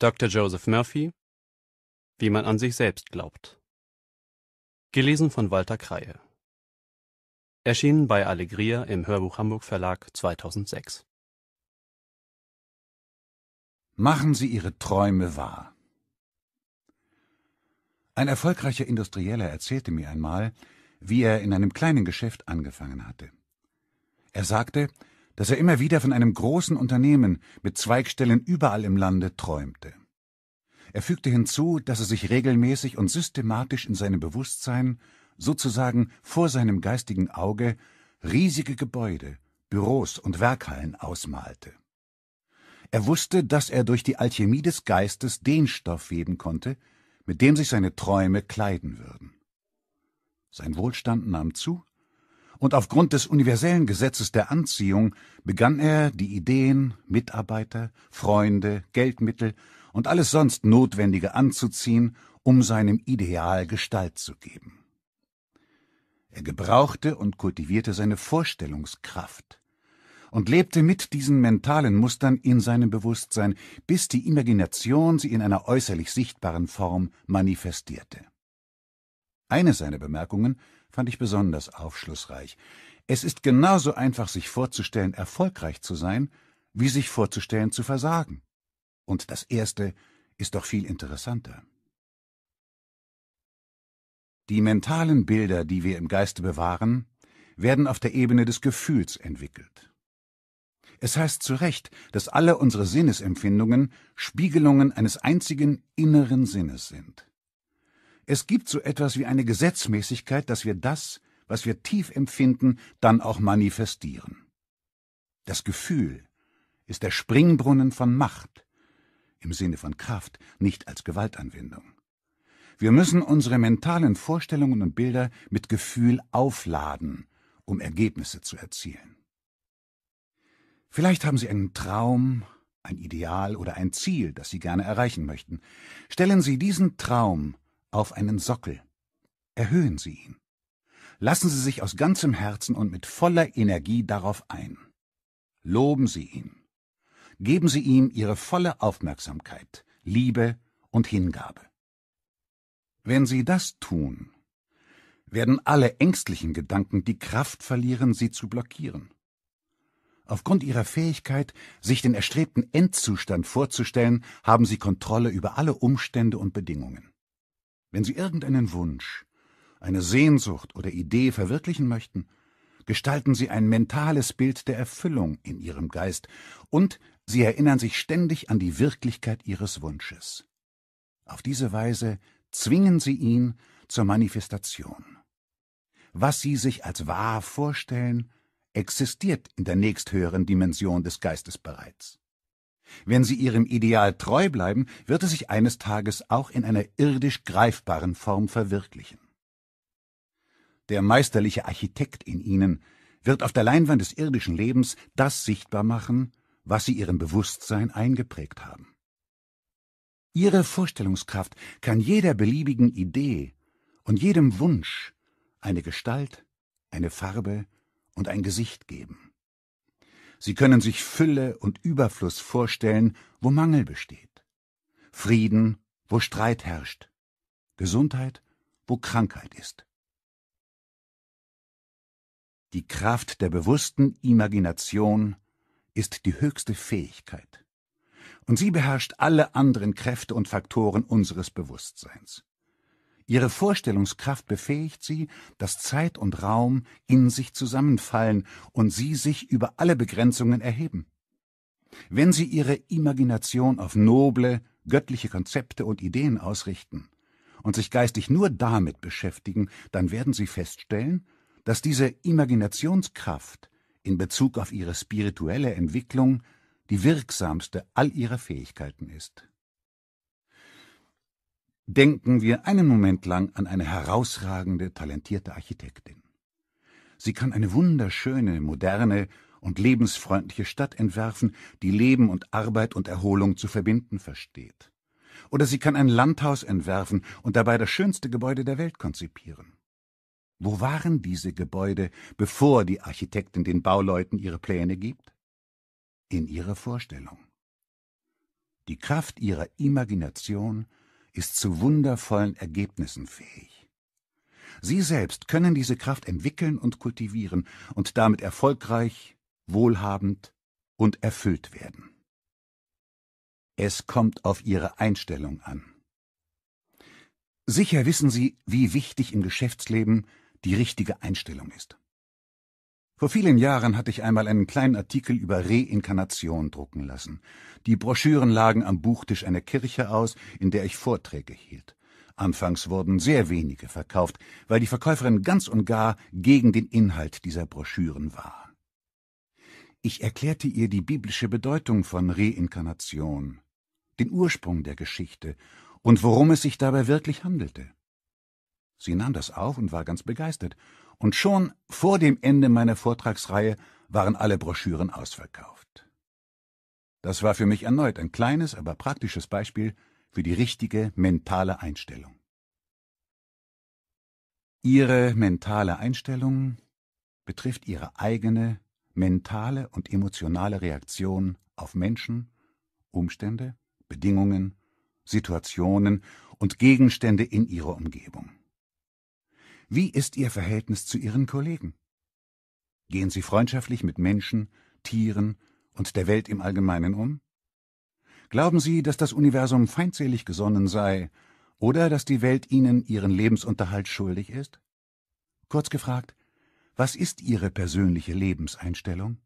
Dr. Joseph Murphy Wie man an sich selbst glaubt. Gelesen von Walter Kreie. Erschienen bei Allegria im Hörbuch Hamburg Verlag 2006. Machen Sie Ihre Träume wahr. Ein erfolgreicher Industrieller erzählte mir einmal, wie er in einem kleinen Geschäft angefangen hatte. Er sagte, dass er immer wieder von einem großen Unternehmen mit Zweigstellen überall im Lande träumte. Er fügte hinzu, dass er sich regelmäßig und systematisch in seinem Bewusstsein, sozusagen vor seinem geistigen Auge, riesige Gebäude, Büros und Werkhallen ausmalte. Er wusste, dass er durch die Alchemie des Geistes den Stoff weben konnte, mit dem sich seine Träume kleiden würden. Sein Wohlstand nahm zu, und aufgrund des universellen Gesetzes der Anziehung begann er, die Ideen, Mitarbeiter, Freunde, Geldmittel und alles sonst Notwendige anzuziehen, um seinem Ideal Gestalt zu geben. Er gebrauchte und kultivierte seine Vorstellungskraft und lebte mit diesen mentalen Mustern in seinem Bewusstsein, bis die Imagination sie in einer äußerlich sichtbaren Form manifestierte. Eine seiner Bemerkungen fand ich besonders aufschlussreich. Es ist genauso einfach, sich vorzustellen, erfolgreich zu sein, wie sich vorzustellen, zu versagen. Und das Erste ist doch viel interessanter. Die mentalen Bilder, die wir im Geiste bewahren, werden auf der Ebene des Gefühls entwickelt. Es heißt zu Recht, dass alle unsere Sinnesempfindungen Spiegelungen eines einzigen inneren Sinnes sind. Es gibt so etwas wie eine Gesetzmäßigkeit, dass wir das, was wir tief empfinden, dann auch manifestieren. Das Gefühl ist der Springbrunnen von Macht, im Sinne von Kraft, nicht als Gewaltanwendung. Wir müssen unsere mentalen Vorstellungen und Bilder mit Gefühl aufladen, um Ergebnisse zu erzielen. Vielleicht haben Sie einen Traum, ein Ideal oder ein Ziel, das Sie gerne erreichen möchten. Stellen Sie diesen Traum auf einen Sockel. Erhöhen Sie ihn. Lassen Sie sich aus ganzem Herzen und mit voller Energie darauf ein. Loben Sie ihn. Geben Sie ihm Ihre volle Aufmerksamkeit, Liebe und Hingabe. Wenn Sie das tun, werden alle ängstlichen Gedanken die Kraft verlieren, sie zu blockieren. Aufgrund ihrer Fähigkeit, sich den erstrebten Endzustand vorzustellen, haben sie Kontrolle über alle Umstände und Bedingungen. Wenn Sie irgendeinen Wunsch, eine Sehnsucht oder Idee verwirklichen möchten, gestalten Sie ein mentales Bild der Erfüllung in Ihrem Geist und Sie erinnern sich ständig an die Wirklichkeit Ihres Wunsches. Auf diese Weise zwingen Sie ihn zur Manifestation. Was Sie sich als wahr vorstellen, existiert in der nächsthöheren Dimension des Geistes bereits. Wenn sie ihrem Ideal treu bleiben, wird es sich eines Tages auch in einer irdisch greifbaren Form verwirklichen. Der meisterliche Architekt in ihnen wird auf der Leinwand des irdischen Lebens das sichtbar machen, was sie ihrem Bewusstsein eingeprägt haben. Ihre Vorstellungskraft kann jeder beliebigen Idee und jedem Wunsch eine Gestalt, eine Farbe und ein Gesicht geben. Sie können sich Fülle und Überfluss vorstellen, wo Mangel besteht. Frieden, wo Streit herrscht. Gesundheit, wo Krankheit ist. Die Kraft der bewussten Imagination ist die höchste Fähigkeit. Und sie beherrscht alle anderen Kräfte und Faktoren unseres Bewusstseins. Ihre Vorstellungskraft befähigt sie, dass Zeit und Raum in sich zusammenfallen und sie sich über alle Begrenzungen erheben. Wenn sie ihre Imagination auf noble, göttliche Konzepte und Ideen ausrichten und sich geistig nur damit beschäftigen, dann werden sie feststellen, dass diese Imaginationskraft in Bezug auf ihre spirituelle Entwicklung die wirksamste all ihrer Fähigkeiten ist. Denken wir einen Moment lang an eine herausragende, talentierte Architektin. Sie kann eine wunderschöne, moderne und lebensfreundliche Stadt entwerfen, die Leben und Arbeit und Erholung zu verbinden versteht. Oder sie kann ein Landhaus entwerfen und dabei das schönste Gebäude der Welt konzipieren. Wo waren diese Gebäude, bevor die Architektin den Bauleuten ihre Pläne gibt? In ihrer Vorstellung. Die Kraft ihrer Imagination ist zu wundervollen Ergebnissen fähig. Sie selbst können diese Kraft entwickeln und kultivieren und damit erfolgreich, wohlhabend und erfüllt werden. Es kommt auf Ihre Einstellung an. Sicher wissen Sie, wie wichtig im Geschäftsleben die richtige Einstellung ist. Vor vielen Jahren hatte ich einmal einen kleinen Artikel über Reinkarnation drucken lassen. Die Broschüren lagen am Buchtisch einer Kirche aus, in der ich Vorträge hielt. Anfangs wurden sehr wenige verkauft, weil die Verkäuferin ganz und gar gegen den Inhalt dieser Broschüren war. Ich erklärte ihr die biblische Bedeutung von Reinkarnation, den Ursprung der Geschichte und worum es sich dabei wirklich handelte. Sie nahm das auf und war ganz begeistert und schon vor dem Ende meiner Vortragsreihe waren alle Broschüren ausverkauft. Das war für mich erneut ein kleines, aber praktisches Beispiel für die richtige mentale Einstellung. Ihre mentale Einstellung betrifft Ihre eigene mentale und emotionale Reaktion auf Menschen, Umstände, Bedingungen, Situationen und Gegenstände in Ihrer Umgebung. Wie ist Ihr Verhältnis zu Ihren Kollegen? Gehen Sie freundschaftlich mit Menschen, Tieren und der Welt im Allgemeinen um? Glauben Sie, dass das Universum feindselig gesonnen sei oder dass die Welt Ihnen Ihren Lebensunterhalt schuldig ist? Kurz gefragt, was ist Ihre persönliche Lebenseinstellung?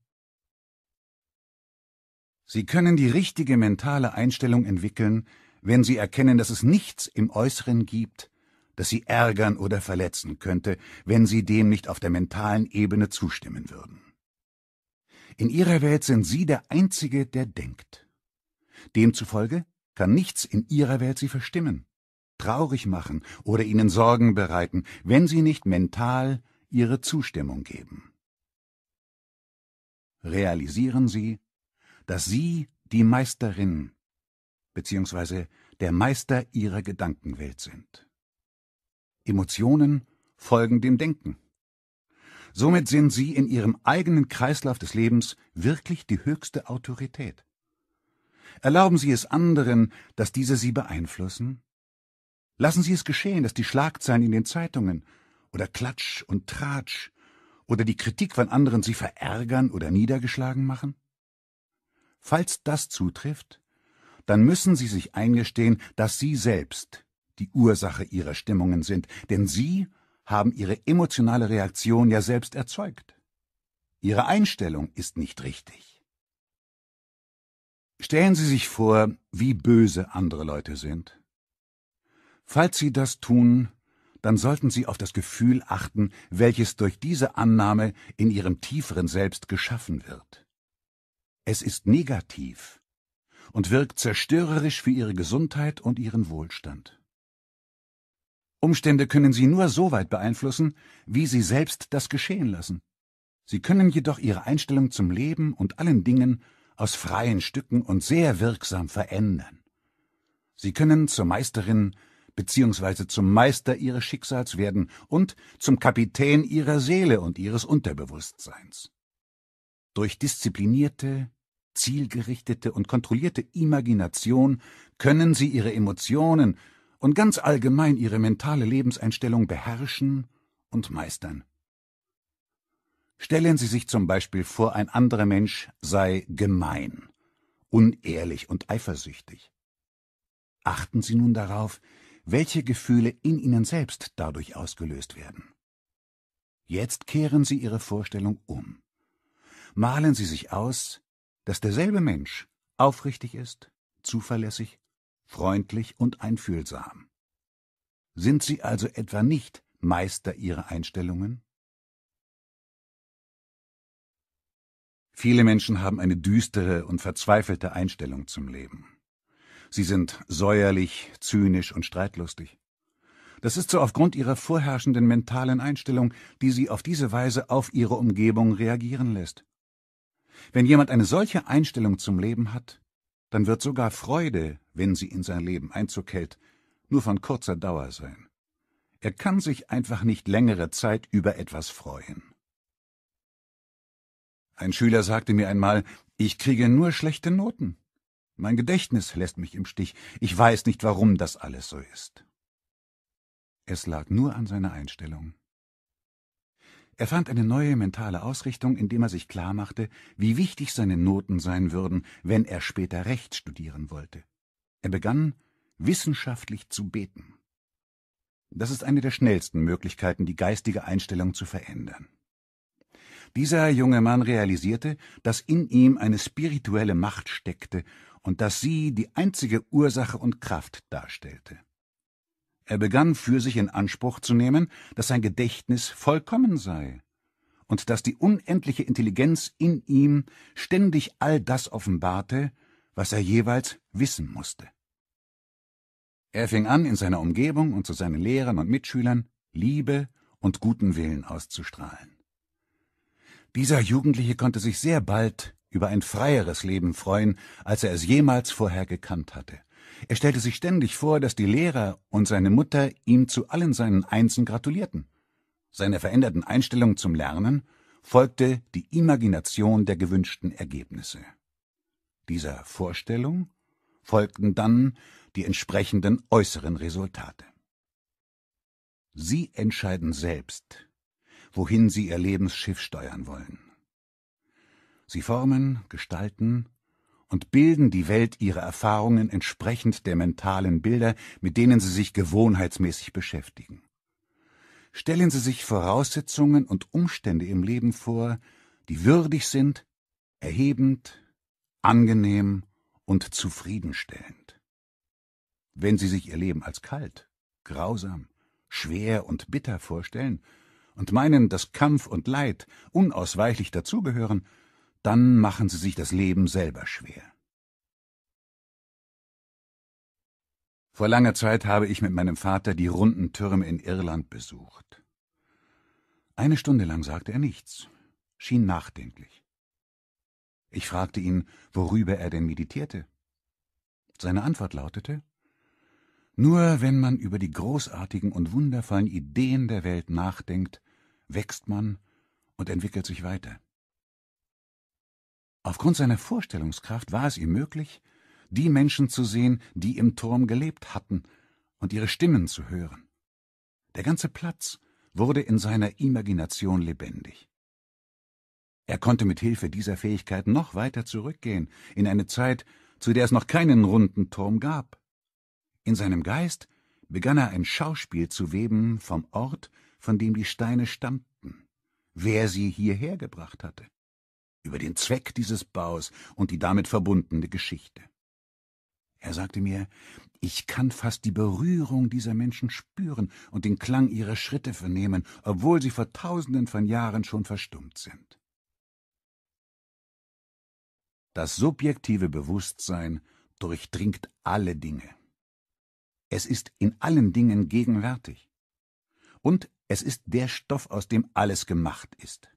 Sie können die richtige mentale Einstellung entwickeln, wenn Sie erkennen, dass es nichts im Äußeren gibt, das sie ärgern oder verletzen könnte, wenn sie dem nicht auf der mentalen Ebene zustimmen würden. In ihrer Welt sind sie der Einzige, der denkt. Demzufolge kann nichts in ihrer Welt sie verstimmen, traurig machen oder ihnen Sorgen bereiten, wenn sie nicht mental ihre Zustimmung geben. Realisieren Sie, dass Sie die Meisterin bzw. der Meister Ihrer Gedankenwelt sind. Emotionen folgen dem Denken. Somit sind sie in ihrem eigenen Kreislauf des Lebens wirklich die höchste Autorität. Erlauben Sie es anderen, dass diese sie beeinflussen? Lassen Sie es geschehen, dass die Schlagzeilen in den Zeitungen oder Klatsch und Tratsch oder die Kritik von anderen Sie verärgern oder niedergeschlagen machen? Falls das zutrifft, dann müssen Sie sich eingestehen, dass Sie selbst die Ursache ihrer Stimmungen sind, denn sie haben ihre emotionale Reaktion ja selbst erzeugt. Ihre Einstellung ist nicht richtig. Stellen Sie sich vor, wie böse andere Leute sind. Falls Sie das tun, dann sollten Sie auf das Gefühl achten, welches durch diese Annahme in Ihrem tieferen Selbst geschaffen wird. Es ist negativ und wirkt zerstörerisch für Ihre Gesundheit und Ihren Wohlstand. Umstände können Sie nur so weit beeinflussen, wie Sie selbst das geschehen lassen. Sie können jedoch Ihre Einstellung zum Leben und allen Dingen aus freien Stücken und sehr wirksam verändern. Sie können zur Meisterin bzw. zum Meister Ihres Schicksals werden und zum Kapitän Ihrer Seele und Ihres Unterbewusstseins. Durch disziplinierte, zielgerichtete und kontrollierte Imagination können Sie Ihre Emotionen, und ganz allgemein ihre mentale Lebenseinstellung beherrschen und meistern. Stellen Sie sich zum Beispiel vor, ein anderer Mensch sei gemein, unehrlich und eifersüchtig. Achten Sie nun darauf, welche Gefühle in Ihnen selbst dadurch ausgelöst werden. Jetzt kehren Sie Ihre Vorstellung um. Malen Sie sich aus, dass derselbe Mensch aufrichtig ist, zuverlässig, freundlich und einfühlsam. Sind sie also etwa nicht Meister ihrer Einstellungen? Viele Menschen haben eine düstere und verzweifelte Einstellung zum Leben. Sie sind säuerlich, zynisch und streitlustig. Das ist so aufgrund ihrer vorherrschenden mentalen Einstellung, die sie auf diese Weise auf ihre Umgebung reagieren lässt. Wenn jemand eine solche Einstellung zum Leben hat, dann wird sogar Freude, wenn sie in sein Leben Einzug hält, nur von kurzer Dauer sein. Er kann sich einfach nicht längere Zeit über etwas freuen. Ein Schüler sagte mir einmal, ich kriege nur schlechte Noten. Mein Gedächtnis lässt mich im Stich. Ich weiß nicht, warum das alles so ist. Es lag nur an seiner Einstellung. Er fand eine neue mentale Ausrichtung, indem er sich klarmachte, wie wichtig seine Noten sein würden, wenn er später Recht studieren wollte. Er begann, wissenschaftlich zu beten. Das ist eine der schnellsten Möglichkeiten, die geistige Einstellung zu verändern. Dieser junge Mann realisierte, dass in ihm eine spirituelle Macht steckte und dass sie die einzige Ursache und Kraft darstellte. Er begann für sich in Anspruch zu nehmen, dass sein Gedächtnis vollkommen sei und dass die unendliche Intelligenz in ihm ständig all das offenbarte, was er jeweils wissen musste. Er fing an, in seiner Umgebung und zu seinen Lehrern und Mitschülern Liebe und guten Willen auszustrahlen. Dieser Jugendliche konnte sich sehr bald über ein freieres Leben freuen, als er es jemals vorher gekannt hatte, er stellte sich ständig vor, dass die Lehrer und seine Mutter ihm zu allen seinen Einsen gratulierten. Seiner veränderten Einstellung zum Lernen folgte die Imagination der gewünschten Ergebnisse. Dieser Vorstellung folgten dann die entsprechenden äußeren Resultate. Sie entscheiden selbst, wohin sie ihr Lebensschiff steuern wollen. Sie formen, gestalten und bilden die Welt ihrer Erfahrungen entsprechend der mentalen Bilder, mit denen sie sich gewohnheitsmäßig beschäftigen. Stellen Sie sich Voraussetzungen und Umstände im Leben vor, die würdig sind, erhebend, angenehm und zufriedenstellend. Wenn Sie sich Ihr Leben als kalt, grausam, schwer und bitter vorstellen und meinen, dass Kampf und Leid unausweichlich dazugehören, dann machen sie sich das Leben selber schwer. Vor langer Zeit habe ich mit meinem Vater die runden Türme in Irland besucht. Eine Stunde lang sagte er nichts, schien nachdenklich. Ich fragte ihn, worüber er denn meditierte. Seine Antwort lautete, nur wenn man über die großartigen und wundervollen Ideen der Welt nachdenkt, wächst man und entwickelt sich weiter. Aufgrund seiner Vorstellungskraft war es ihm möglich, die Menschen zu sehen, die im Turm gelebt hatten, und ihre Stimmen zu hören. Der ganze Platz wurde in seiner Imagination lebendig. Er konnte mit Hilfe dieser Fähigkeit noch weiter zurückgehen, in eine Zeit, zu der es noch keinen runden Turm gab. In seinem Geist begann er ein Schauspiel zu weben vom Ort, von dem die Steine stammten, wer sie hierher gebracht hatte über den Zweck dieses Baus und die damit verbundene Geschichte. Er sagte mir, ich kann fast die Berührung dieser Menschen spüren und den Klang ihrer Schritte vernehmen, obwohl sie vor tausenden von Jahren schon verstummt sind. Das subjektive Bewusstsein durchdringt alle Dinge. Es ist in allen Dingen gegenwärtig. Und es ist der Stoff, aus dem alles gemacht ist.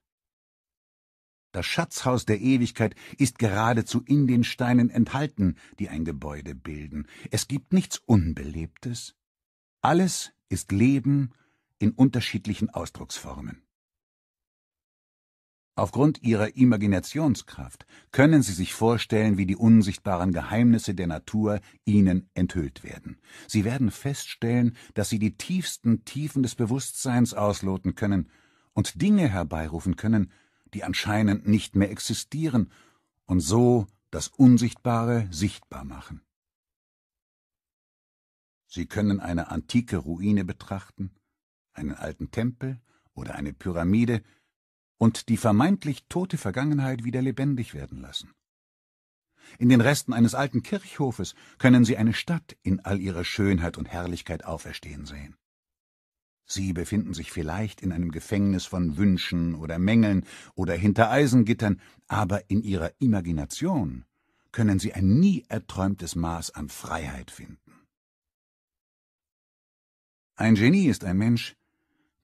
Das Schatzhaus der Ewigkeit ist geradezu in den Steinen enthalten, die ein Gebäude bilden. Es gibt nichts Unbelebtes. Alles ist Leben in unterschiedlichen Ausdrucksformen. Aufgrund ihrer Imaginationskraft können sie sich vorstellen, wie die unsichtbaren Geheimnisse der Natur ihnen enthüllt werden. Sie werden feststellen, dass sie die tiefsten Tiefen des Bewusstseins ausloten können und Dinge herbeirufen können, die anscheinend nicht mehr existieren und so das Unsichtbare sichtbar machen. Sie können eine antike Ruine betrachten, einen alten Tempel oder eine Pyramide und die vermeintlich tote Vergangenheit wieder lebendig werden lassen. In den Resten eines alten Kirchhofes können Sie eine Stadt in all ihrer Schönheit und Herrlichkeit auferstehen sehen. Sie befinden sich vielleicht in einem Gefängnis von Wünschen oder Mängeln oder hinter Eisengittern, aber in ihrer Imagination können sie ein nie erträumtes Maß an Freiheit finden. Ein Genie ist ein Mensch,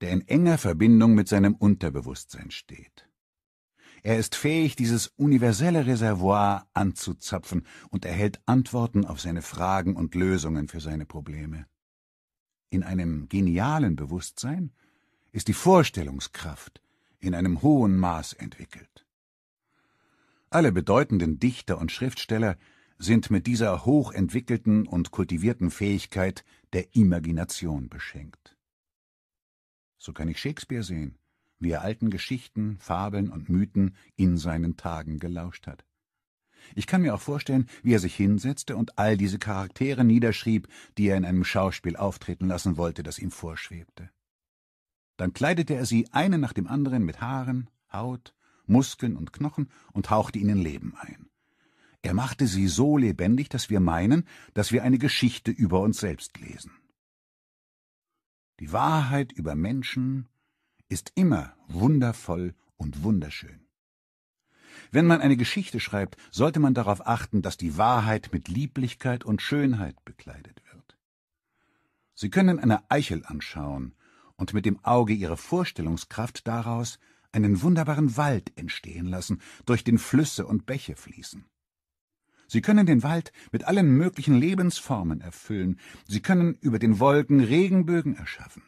der in enger Verbindung mit seinem Unterbewusstsein steht. Er ist fähig, dieses universelle Reservoir anzuzapfen und erhält Antworten auf seine Fragen und Lösungen für seine Probleme in einem genialen Bewusstsein ist die Vorstellungskraft in einem hohen Maß entwickelt. Alle bedeutenden Dichter und Schriftsteller sind mit dieser hochentwickelten und kultivierten Fähigkeit der Imagination beschenkt. So kann ich Shakespeare sehen, wie er alten Geschichten, Fabeln und Mythen in seinen Tagen gelauscht hat. Ich kann mir auch vorstellen, wie er sich hinsetzte und all diese Charaktere niederschrieb, die er in einem Schauspiel auftreten lassen wollte, das ihm vorschwebte. Dann kleidete er sie einen nach dem anderen mit Haaren, Haut, Muskeln und Knochen und hauchte ihnen Leben ein. Er machte sie so lebendig, dass wir meinen, dass wir eine Geschichte über uns selbst lesen. Die Wahrheit über Menschen ist immer wundervoll und wunderschön. Wenn man eine Geschichte schreibt, sollte man darauf achten, dass die Wahrheit mit Lieblichkeit und Schönheit bekleidet wird. Sie können eine Eichel anschauen und mit dem Auge Ihre Vorstellungskraft daraus einen wunderbaren Wald entstehen lassen, durch den Flüsse und Bäche fließen. Sie können den Wald mit allen möglichen Lebensformen erfüllen, Sie können über den Wolken Regenbögen erschaffen.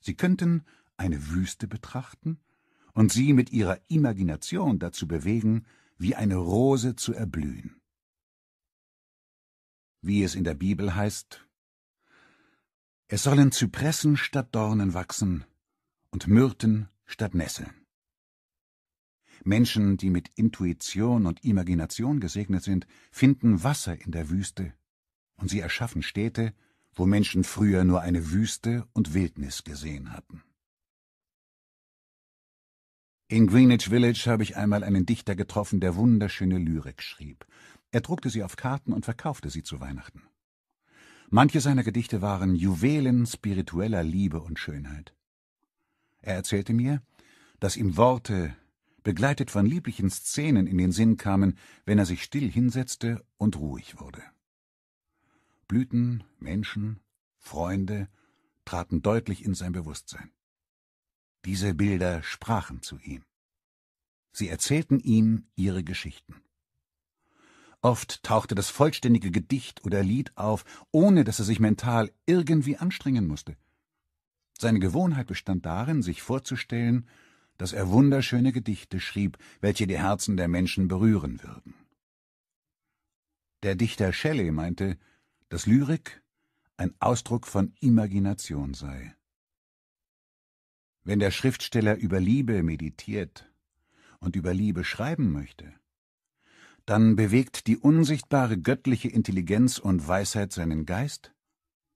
Sie könnten eine Wüste betrachten und sie mit ihrer Imagination dazu bewegen, wie eine Rose zu erblühen. Wie es in der Bibel heißt, es sollen Zypressen statt Dornen wachsen und Myrten statt Nesseln. Menschen, die mit Intuition und Imagination gesegnet sind, finden Wasser in der Wüste, und sie erschaffen Städte, wo Menschen früher nur eine Wüste und Wildnis gesehen hatten. In Greenwich Village habe ich einmal einen Dichter getroffen, der wunderschöne Lyrik schrieb. Er druckte sie auf Karten und verkaufte sie zu Weihnachten. Manche seiner Gedichte waren Juwelen spiritueller Liebe und Schönheit. Er erzählte mir, dass ihm Worte, begleitet von lieblichen Szenen, in den Sinn kamen, wenn er sich still hinsetzte und ruhig wurde. Blüten, Menschen, Freunde traten deutlich in sein Bewusstsein. Diese Bilder sprachen zu ihm. Sie erzählten ihm ihre Geschichten. Oft tauchte das vollständige Gedicht oder Lied auf, ohne dass er sich mental irgendwie anstrengen musste. Seine Gewohnheit bestand darin, sich vorzustellen, dass er wunderschöne Gedichte schrieb, welche die Herzen der Menschen berühren würden. Der Dichter Shelley meinte, dass Lyrik ein Ausdruck von Imagination sei. Wenn der Schriftsteller über Liebe meditiert und über Liebe schreiben möchte, dann bewegt die unsichtbare göttliche Intelligenz und Weisheit seinen Geist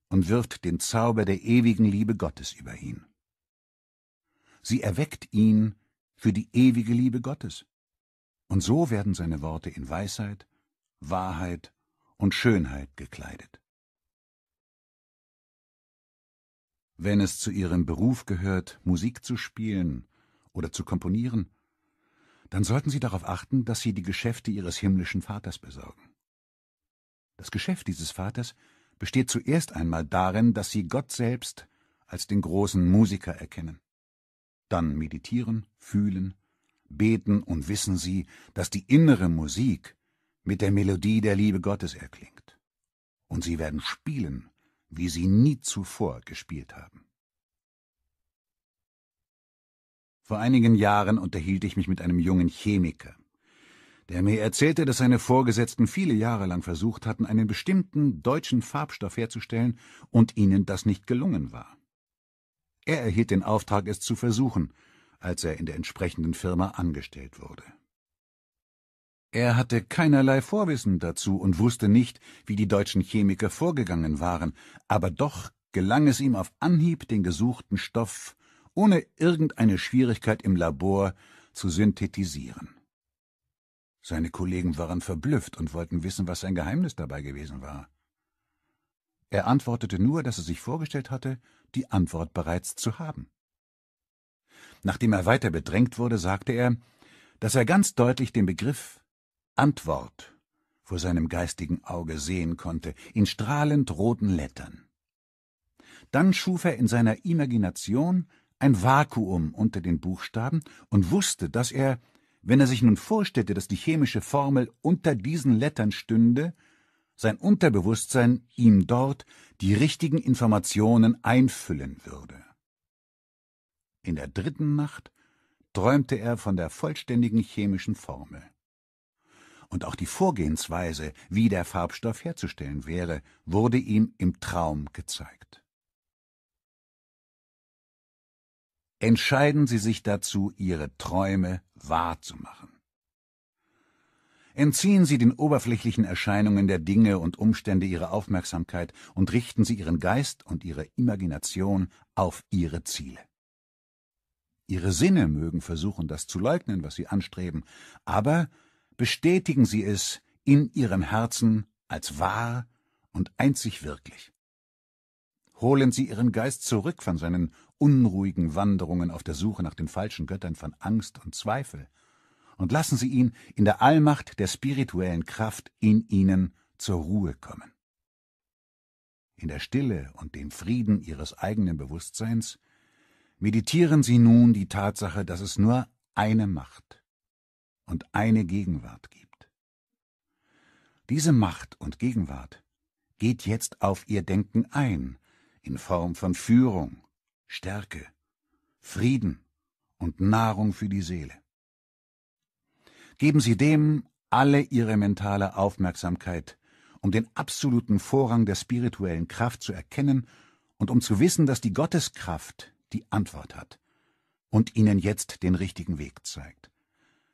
und wirft den Zauber der ewigen Liebe Gottes über ihn. Sie erweckt ihn für die ewige Liebe Gottes. Und so werden seine Worte in Weisheit, Wahrheit und Schönheit gekleidet. wenn es zu ihrem Beruf gehört, Musik zu spielen oder zu komponieren, dann sollten sie darauf achten, dass sie die Geschäfte ihres himmlischen Vaters besorgen. Das Geschäft dieses Vaters besteht zuerst einmal darin, dass sie Gott selbst als den großen Musiker erkennen. Dann meditieren, fühlen, beten und wissen sie, dass die innere Musik mit der Melodie der Liebe Gottes erklingt. Und sie werden spielen wie sie nie zuvor gespielt haben. Vor einigen Jahren unterhielt ich mich mit einem jungen Chemiker, der mir erzählte, dass seine Vorgesetzten viele Jahre lang versucht hatten, einen bestimmten deutschen Farbstoff herzustellen und ihnen das nicht gelungen war. Er erhielt den Auftrag, es zu versuchen, als er in der entsprechenden Firma angestellt wurde. Er hatte keinerlei Vorwissen dazu und wusste nicht, wie die deutschen Chemiker vorgegangen waren, aber doch gelang es ihm auf Anhieb, den gesuchten Stoff ohne irgendeine Schwierigkeit im Labor zu synthetisieren. Seine Kollegen waren verblüfft und wollten wissen, was sein Geheimnis dabei gewesen war. Er antwortete nur, dass er sich vorgestellt hatte, die Antwort bereits zu haben. Nachdem er weiter bedrängt wurde, sagte er, dass er ganz deutlich den Begriff Antwort vor seinem geistigen Auge sehen konnte, in strahlend roten Lettern. Dann schuf er in seiner Imagination ein Vakuum unter den Buchstaben und wusste, dass er, wenn er sich nun vorstellte, dass die chemische Formel unter diesen Lettern stünde, sein Unterbewusstsein ihm dort die richtigen Informationen einfüllen würde. In der dritten Nacht träumte er von der vollständigen chemischen Formel und auch die Vorgehensweise, wie der Farbstoff herzustellen wäre, wurde ihm im Traum gezeigt. Entscheiden Sie sich dazu, Ihre Träume wahrzumachen. Entziehen Sie den oberflächlichen Erscheinungen der Dinge und Umstände Ihre Aufmerksamkeit und richten Sie Ihren Geist und Ihre Imagination auf Ihre Ziele. Ihre Sinne mögen versuchen, das zu leugnen, was Sie anstreben, aber bestätigen Sie es in Ihrem Herzen als wahr und einzig wirklich. Holen Sie Ihren Geist zurück von seinen unruhigen Wanderungen auf der Suche nach den falschen Göttern von Angst und Zweifel und lassen Sie ihn in der Allmacht der spirituellen Kraft in Ihnen zur Ruhe kommen. In der Stille und dem Frieden Ihres eigenen Bewusstseins meditieren Sie nun die Tatsache, dass es nur eine Macht, und eine Gegenwart gibt. Diese Macht und Gegenwart geht jetzt auf ihr Denken ein, in Form von Führung, Stärke, Frieden und Nahrung für die Seele. Geben Sie dem alle Ihre mentale Aufmerksamkeit, um den absoluten Vorrang der spirituellen Kraft zu erkennen und um zu wissen, dass die Gotteskraft die Antwort hat und Ihnen jetzt den richtigen Weg zeigt.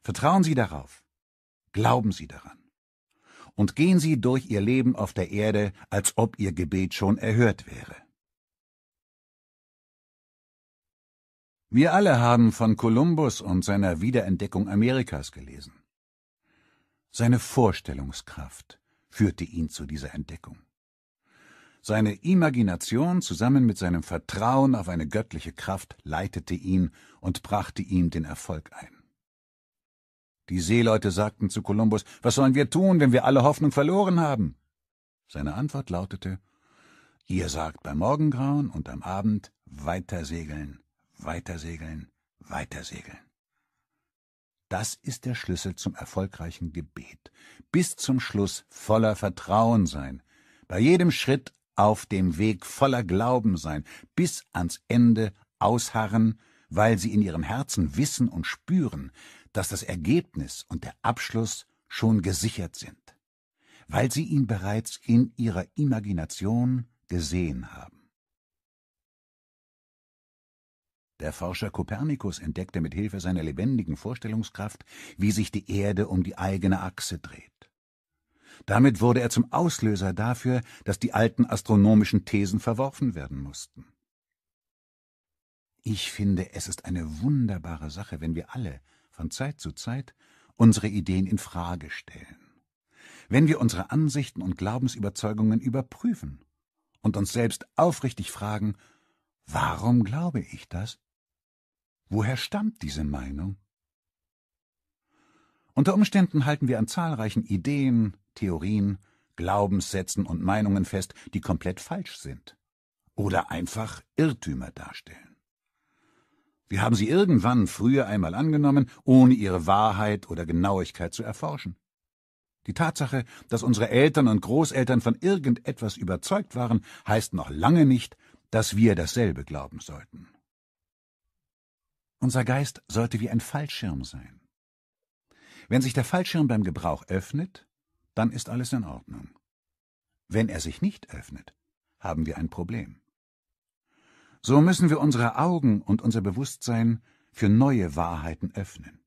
Vertrauen Sie darauf, glauben Sie daran und gehen Sie durch Ihr Leben auf der Erde, als ob Ihr Gebet schon erhört wäre. Wir alle haben von Kolumbus und seiner Wiederentdeckung Amerikas gelesen. Seine Vorstellungskraft führte ihn zu dieser Entdeckung. Seine Imagination zusammen mit seinem Vertrauen auf eine göttliche Kraft leitete ihn und brachte ihm den Erfolg ein. Die Seeleute sagten zu Kolumbus, was sollen wir tun, wenn wir alle Hoffnung verloren haben? Seine Antwort lautete, ihr sagt beim Morgengrauen und am Abend weiter segeln, weiter segeln, weiter segeln. Das ist der Schlüssel zum erfolgreichen Gebet. Bis zum Schluss voller Vertrauen sein, bei jedem Schritt auf dem Weg voller Glauben sein, bis ans Ende ausharren, weil sie in ihrem Herzen wissen und spüren, dass das Ergebnis und der Abschluss schon gesichert sind, weil sie ihn bereits in ihrer Imagination gesehen haben. Der Forscher Kopernikus entdeckte mit Hilfe seiner lebendigen Vorstellungskraft, wie sich die Erde um die eigene Achse dreht. Damit wurde er zum Auslöser dafür, dass die alten astronomischen Thesen verworfen werden mussten. Ich finde, es ist eine wunderbare Sache, wenn wir alle von Zeit zu Zeit unsere Ideen in Frage stellen. Wenn wir unsere Ansichten und Glaubensüberzeugungen überprüfen und uns selbst aufrichtig fragen, warum glaube ich das? Woher stammt diese Meinung? Unter Umständen halten wir an zahlreichen Ideen, Theorien, Glaubenssätzen und Meinungen fest, die komplett falsch sind oder einfach Irrtümer darstellen. Wir haben sie irgendwann früher einmal angenommen, ohne ihre Wahrheit oder Genauigkeit zu erforschen. Die Tatsache, dass unsere Eltern und Großeltern von irgendetwas überzeugt waren, heißt noch lange nicht, dass wir dasselbe glauben sollten. Unser Geist sollte wie ein Fallschirm sein. Wenn sich der Fallschirm beim Gebrauch öffnet, dann ist alles in Ordnung. Wenn er sich nicht öffnet, haben wir ein Problem. So müssen wir unsere Augen und unser Bewusstsein für neue Wahrheiten öffnen.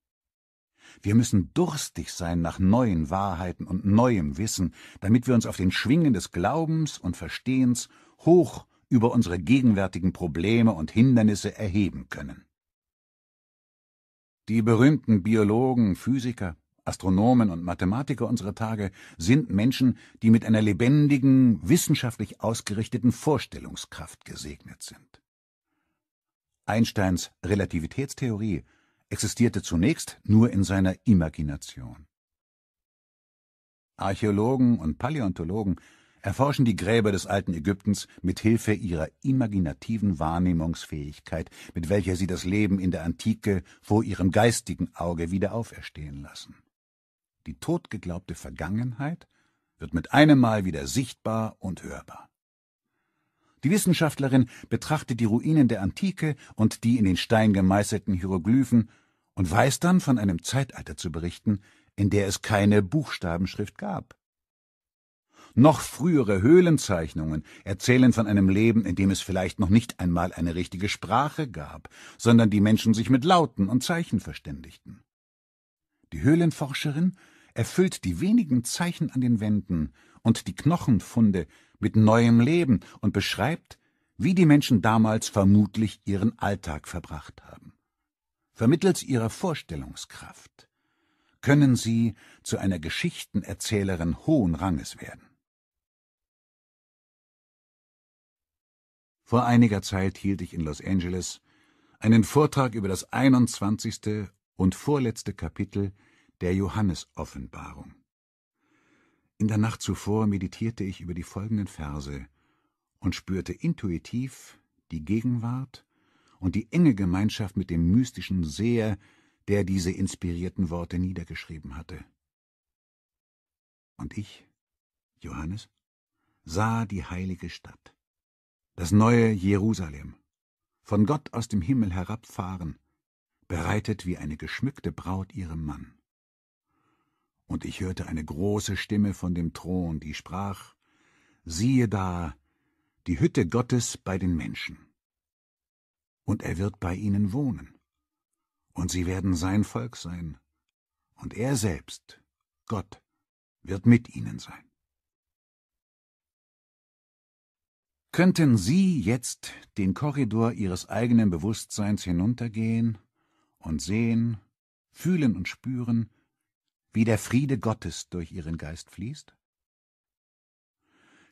Wir müssen durstig sein nach neuen Wahrheiten und neuem Wissen, damit wir uns auf den Schwingen des Glaubens und Verstehens hoch über unsere gegenwärtigen Probleme und Hindernisse erheben können. Die berühmten Biologen, Physiker, Astronomen und Mathematiker unserer Tage sind Menschen, die mit einer lebendigen, wissenschaftlich ausgerichteten Vorstellungskraft gesegnet sind. Einsteins Relativitätstheorie existierte zunächst nur in seiner Imagination. Archäologen und Paläontologen erforschen die Gräber des alten Ägyptens mit Hilfe ihrer imaginativen Wahrnehmungsfähigkeit, mit welcher sie das Leben in der Antike vor ihrem geistigen Auge wieder auferstehen lassen. Die totgeglaubte Vergangenheit wird mit einem Mal wieder sichtbar und hörbar. Die Wissenschaftlerin betrachtet die Ruinen der Antike und die in den Stein gemeißelten Hieroglyphen und weiß dann von einem Zeitalter zu berichten, in der es keine Buchstabenschrift gab. Noch frühere Höhlenzeichnungen erzählen von einem Leben, in dem es vielleicht noch nicht einmal eine richtige Sprache gab, sondern die Menschen sich mit Lauten und Zeichen verständigten. Die Höhlenforscherin erfüllt die wenigen Zeichen an den Wänden und die Knochenfunde mit neuem Leben und beschreibt, wie die Menschen damals vermutlich ihren Alltag verbracht haben. Vermittels ihrer Vorstellungskraft können sie zu einer Geschichtenerzählerin hohen Ranges werden. Vor einiger Zeit hielt ich in Los Angeles einen Vortrag über das 21. und vorletzte Kapitel der Johannesoffenbarung. In der Nacht zuvor meditierte ich über die folgenden Verse und spürte intuitiv die Gegenwart und die enge Gemeinschaft mit dem mystischen Seher, der diese inspirierten Worte niedergeschrieben hatte. Und ich, Johannes, sah die heilige Stadt, das neue Jerusalem, von Gott aus dem Himmel herabfahren, bereitet wie eine geschmückte Braut ihrem Mann und ich hörte eine große Stimme von dem Thron, die sprach, Siehe da, die Hütte Gottes bei den Menschen. Und er wird bei ihnen wohnen, und sie werden sein Volk sein, und er selbst, Gott, wird mit ihnen sein. Könnten Sie jetzt den Korridor Ihres eigenen Bewusstseins hinuntergehen und sehen, fühlen und spüren, wie der Friede Gottes durch Ihren Geist fließt?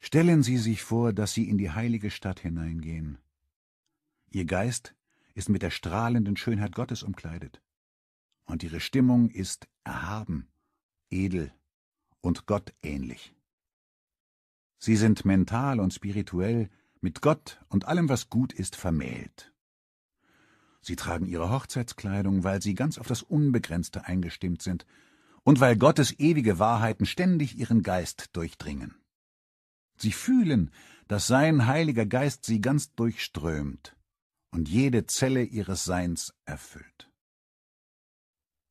Stellen Sie sich vor, dass Sie in die heilige Stadt hineingehen. Ihr Geist ist mit der strahlenden Schönheit Gottes umkleidet, und Ihre Stimmung ist erhaben, edel und gottähnlich. Sie sind mental und spirituell mit Gott und allem, was gut ist, vermählt. Sie tragen ihre Hochzeitskleidung, weil sie ganz auf das Unbegrenzte eingestimmt sind und weil Gottes ewige Wahrheiten ständig ihren Geist durchdringen. Sie fühlen, dass sein Heiliger Geist sie ganz durchströmt und jede Zelle ihres Seins erfüllt.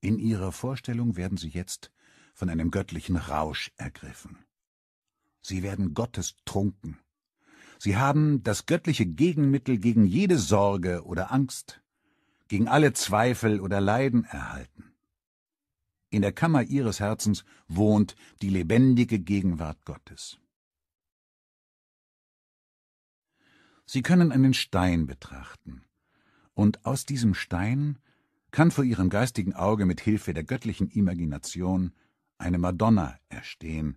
In ihrer Vorstellung werden sie jetzt von einem göttlichen Rausch ergriffen. Sie werden Gottes trunken. Sie haben das göttliche Gegenmittel gegen jede Sorge oder Angst, gegen alle Zweifel oder Leiden erhalten. In der Kammer ihres Herzens wohnt die lebendige Gegenwart Gottes. Sie können einen Stein betrachten, und aus diesem Stein kann vor ihrem geistigen Auge mit Hilfe der göttlichen Imagination eine Madonna erstehen,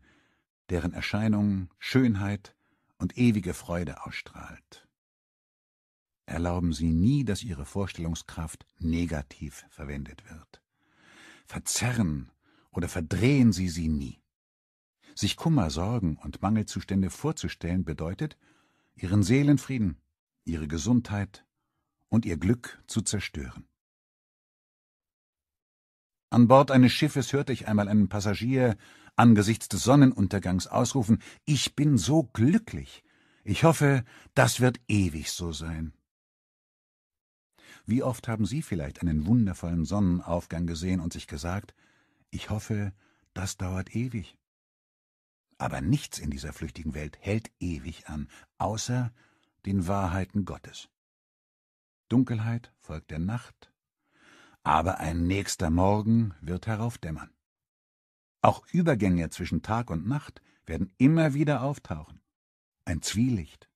deren Erscheinung Schönheit und ewige Freude ausstrahlt. Erlauben Sie nie, dass Ihre Vorstellungskraft negativ verwendet wird verzerren oder verdrehen sie sie nie. Sich Kummer, Sorgen und Mangelzustände vorzustellen bedeutet, ihren Seelenfrieden, ihre Gesundheit und ihr Glück zu zerstören. An Bord eines Schiffes hörte ich einmal einen Passagier angesichts des Sonnenuntergangs ausrufen Ich bin so glücklich. Ich hoffe, das wird ewig so sein. Wie oft haben Sie vielleicht einen wundervollen Sonnenaufgang gesehen und sich gesagt, ich hoffe, das dauert ewig. Aber nichts in dieser flüchtigen Welt hält ewig an, außer den Wahrheiten Gottes. Dunkelheit folgt der Nacht, aber ein nächster Morgen wird heraufdämmern. Auch Übergänge zwischen Tag und Nacht werden immer wieder auftauchen. Ein Zwielicht,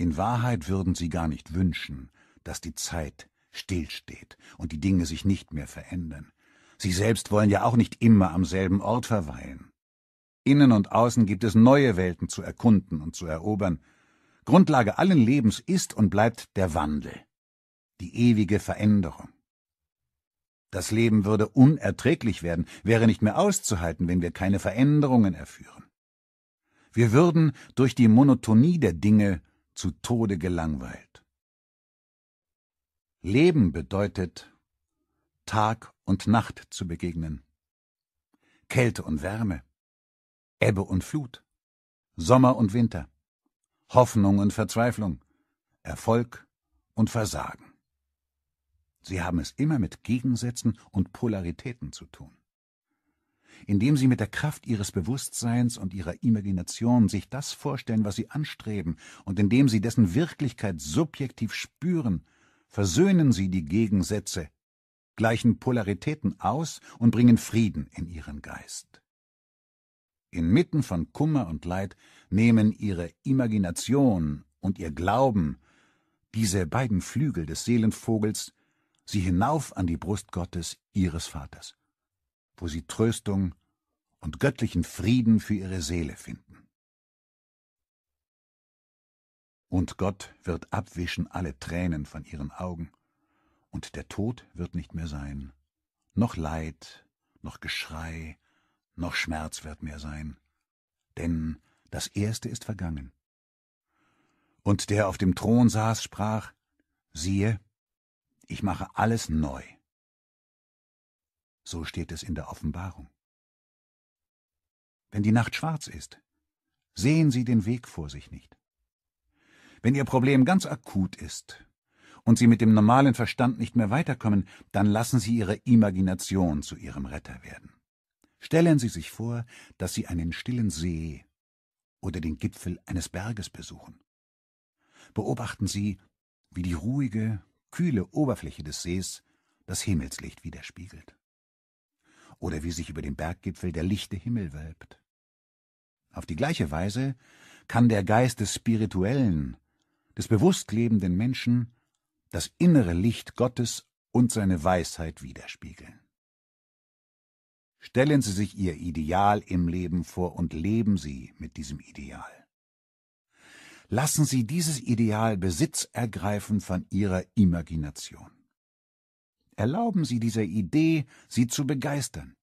in Wahrheit würden sie gar nicht wünschen, dass die Zeit stillsteht und die Dinge sich nicht mehr verändern. Sie selbst wollen ja auch nicht immer am selben Ort verweilen. Innen und außen gibt es neue Welten zu erkunden und zu erobern. Grundlage allen Lebens ist und bleibt der Wandel, die ewige Veränderung. Das Leben würde unerträglich werden, wäre nicht mehr auszuhalten, wenn wir keine Veränderungen erführen. Wir würden durch die Monotonie der Dinge zu Tode gelangweilt. Leben bedeutet, Tag und Nacht zu begegnen, Kälte und Wärme, Ebbe und Flut, Sommer und Winter, Hoffnung und Verzweiflung, Erfolg und Versagen. Sie haben es immer mit Gegensätzen und Polaritäten zu tun indem sie mit der Kraft ihres Bewusstseins und ihrer Imagination sich das vorstellen, was sie anstreben, und indem sie dessen Wirklichkeit subjektiv spüren, versöhnen sie die Gegensätze, gleichen Polaritäten aus und bringen Frieden in ihren Geist. Inmitten von Kummer und Leid nehmen ihre Imagination und ihr Glauben, diese beiden Flügel des Seelenvogels, sie hinauf an die Brust Gottes, ihres Vaters wo sie Tröstung und göttlichen Frieden für ihre Seele finden. Und Gott wird abwischen alle Tränen von ihren Augen, und der Tod wird nicht mehr sein, noch Leid, noch Geschrei, noch Schmerz wird mehr sein, denn das Erste ist vergangen. Und der auf dem Thron saß, sprach, siehe, ich mache alles neu. So steht es in der Offenbarung. Wenn die Nacht schwarz ist, sehen Sie den Weg vor sich nicht. Wenn Ihr Problem ganz akut ist und Sie mit dem normalen Verstand nicht mehr weiterkommen, dann lassen Sie Ihre Imagination zu Ihrem Retter werden. Stellen Sie sich vor, dass Sie einen stillen See oder den Gipfel eines Berges besuchen. Beobachten Sie, wie die ruhige, kühle Oberfläche des Sees das Himmelslicht widerspiegelt oder wie sich über dem Berggipfel der lichte Himmel wölbt. Auf die gleiche Weise kann der Geist des spirituellen, des bewusst lebenden Menschen das innere Licht Gottes und seine Weisheit widerspiegeln. Stellen Sie sich Ihr Ideal im Leben vor und leben Sie mit diesem Ideal. Lassen Sie dieses Ideal Besitz ergreifen von Ihrer Imagination. Erlauben Sie dieser Idee, Sie zu begeistern.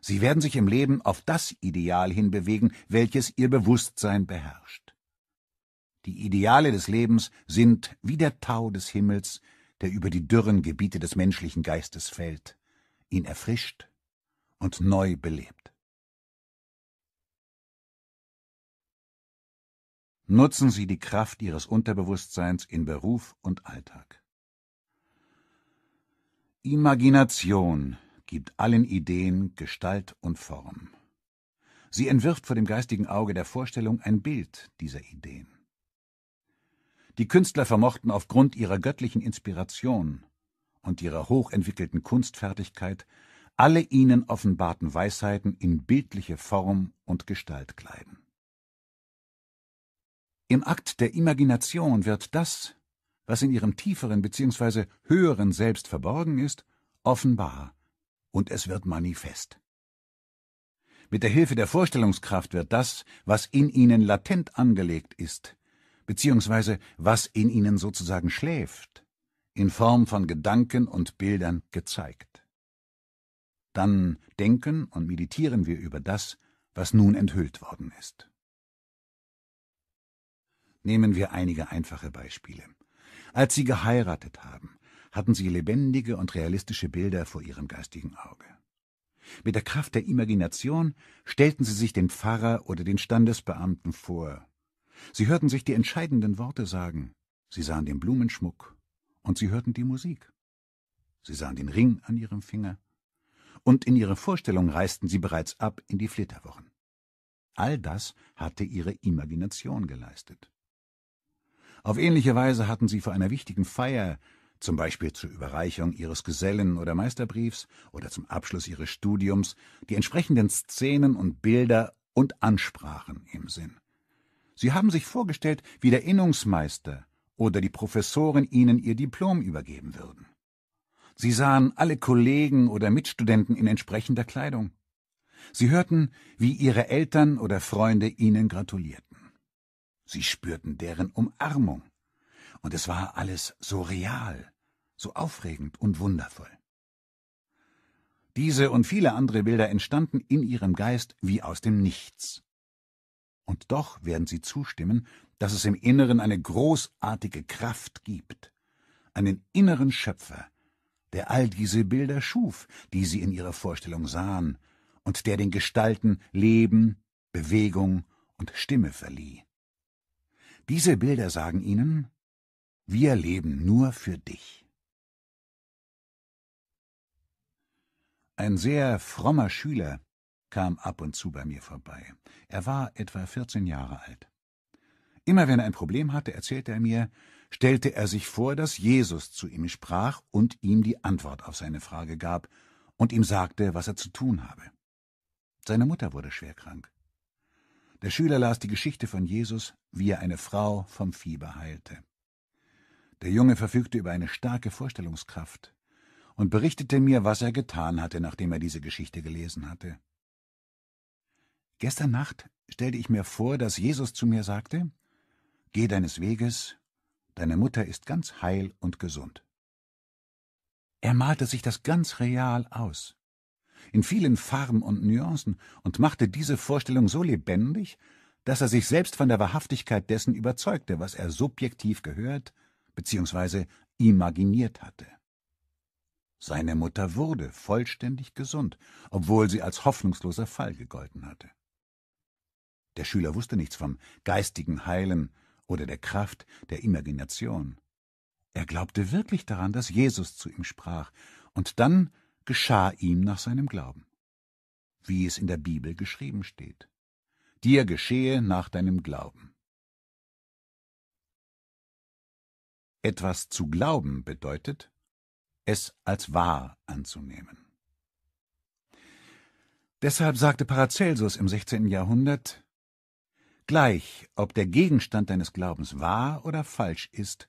Sie werden sich im Leben auf das Ideal hinbewegen, welches Ihr Bewusstsein beherrscht. Die Ideale des Lebens sind wie der Tau des Himmels, der über die dürren Gebiete des menschlichen Geistes fällt, ihn erfrischt und neu belebt. Nutzen Sie die Kraft Ihres Unterbewusstseins in Beruf und Alltag. Imagination gibt allen Ideen Gestalt und Form. Sie entwirft vor dem geistigen Auge der Vorstellung ein Bild dieser Ideen. Die Künstler vermochten aufgrund ihrer göttlichen Inspiration und ihrer hochentwickelten Kunstfertigkeit alle ihnen offenbarten Weisheiten in bildliche Form und Gestalt kleiden. Im Akt der Imagination wird das, was in ihrem tieferen bzw. höheren Selbst verborgen ist, offenbar und es wird manifest. Mit der Hilfe der Vorstellungskraft wird das, was in ihnen latent angelegt ist, bzw. was in ihnen sozusagen schläft, in Form von Gedanken und Bildern gezeigt. Dann denken und meditieren wir über das, was nun enthüllt worden ist. Nehmen wir einige einfache Beispiele. Als sie geheiratet haben, hatten sie lebendige und realistische Bilder vor ihrem geistigen Auge. Mit der Kraft der Imagination stellten sie sich den Pfarrer oder den Standesbeamten vor. Sie hörten sich die entscheidenden Worte sagen, sie sahen den Blumenschmuck und sie hörten die Musik. Sie sahen den Ring an ihrem Finger und in ihrer Vorstellung reisten sie bereits ab in die Flitterwochen. All das hatte ihre Imagination geleistet. Auf ähnliche Weise hatten sie vor einer wichtigen Feier, zum Beispiel zur Überreichung ihres Gesellen- oder Meisterbriefs oder zum Abschluss ihres Studiums, die entsprechenden Szenen und Bilder und Ansprachen im Sinn. Sie haben sich vorgestellt, wie der Innungsmeister oder die Professorin ihnen ihr Diplom übergeben würden. Sie sahen alle Kollegen oder Mitstudenten in entsprechender Kleidung. Sie hörten, wie ihre Eltern oder Freunde ihnen gratulierten. Sie spürten deren Umarmung. Und es war alles so real, so aufregend und wundervoll. Diese und viele andere Bilder entstanden in ihrem Geist wie aus dem Nichts. Und doch werden Sie zustimmen, dass es im Inneren eine großartige Kraft gibt, einen inneren Schöpfer, der all diese Bilder schuf, die Sie in Ihrer Vorstellung sahen, und der den Gestalten Leben, Bewegung und Stimme verlieh. Diese Bilder sagen ihnen, wir leben nur für dich. Ein sehr frommer Schüler kam ab und zu bei mir vorbei. Er war etwa 14 Jahre alt. Immer wenn er ein Problem hatte, erzählte er mir, stellte er sich vor, dass Jesus zu ihm sprach und ihm die Antwort auf seine Frage gab und ihm sagte, was er zu tun habe. Seine Mutter wurde schwerkrank. Der Schüler las die Geschichte von Jesus, wie er eine Frau vom Fieber heilte. Der Junge verfügte über eine starke Vorstellungskraft und berichtete mir, was er getan hatte, nachdem er diese Geschichte gelesen hatte. Gestern Nacht stellte ich mir vor, dass Jesus zu mir sagte, Geh deines Weges, deine Mutter ist ganz heil und gesund. Er malte sich das ganz real aus in vielen Farben und Nuancen und machte diese Vorstellung so lebendig, dass er sich selbst von der Wahrhaftigkeit dessen überzeugte, was er subjektiv gehört bzw. imaginiert hatte. Seine Mutter wurde vollständig gesund, obwohl sie als hoffnungsloser Fall gegolten hatte. Der Schüler wusste nichts vom geistigen Heilen oder der Kraft der Imagination. Er glaubte wirklich daran, dass Jesus zu ihm sprach, und dann geschah ihm nach seinem Glauben, wie es in der Bibel geschrieben steht. Dir geschehe nach deinem Glauben. Etwas zu glauben bedeutet, es als wahr anzunehmen. Deshalb sagte Paracelsus im 16. Jahrhundert, Gleich, ob der Gegenstand deines Glaubens wahr oder falsch ist,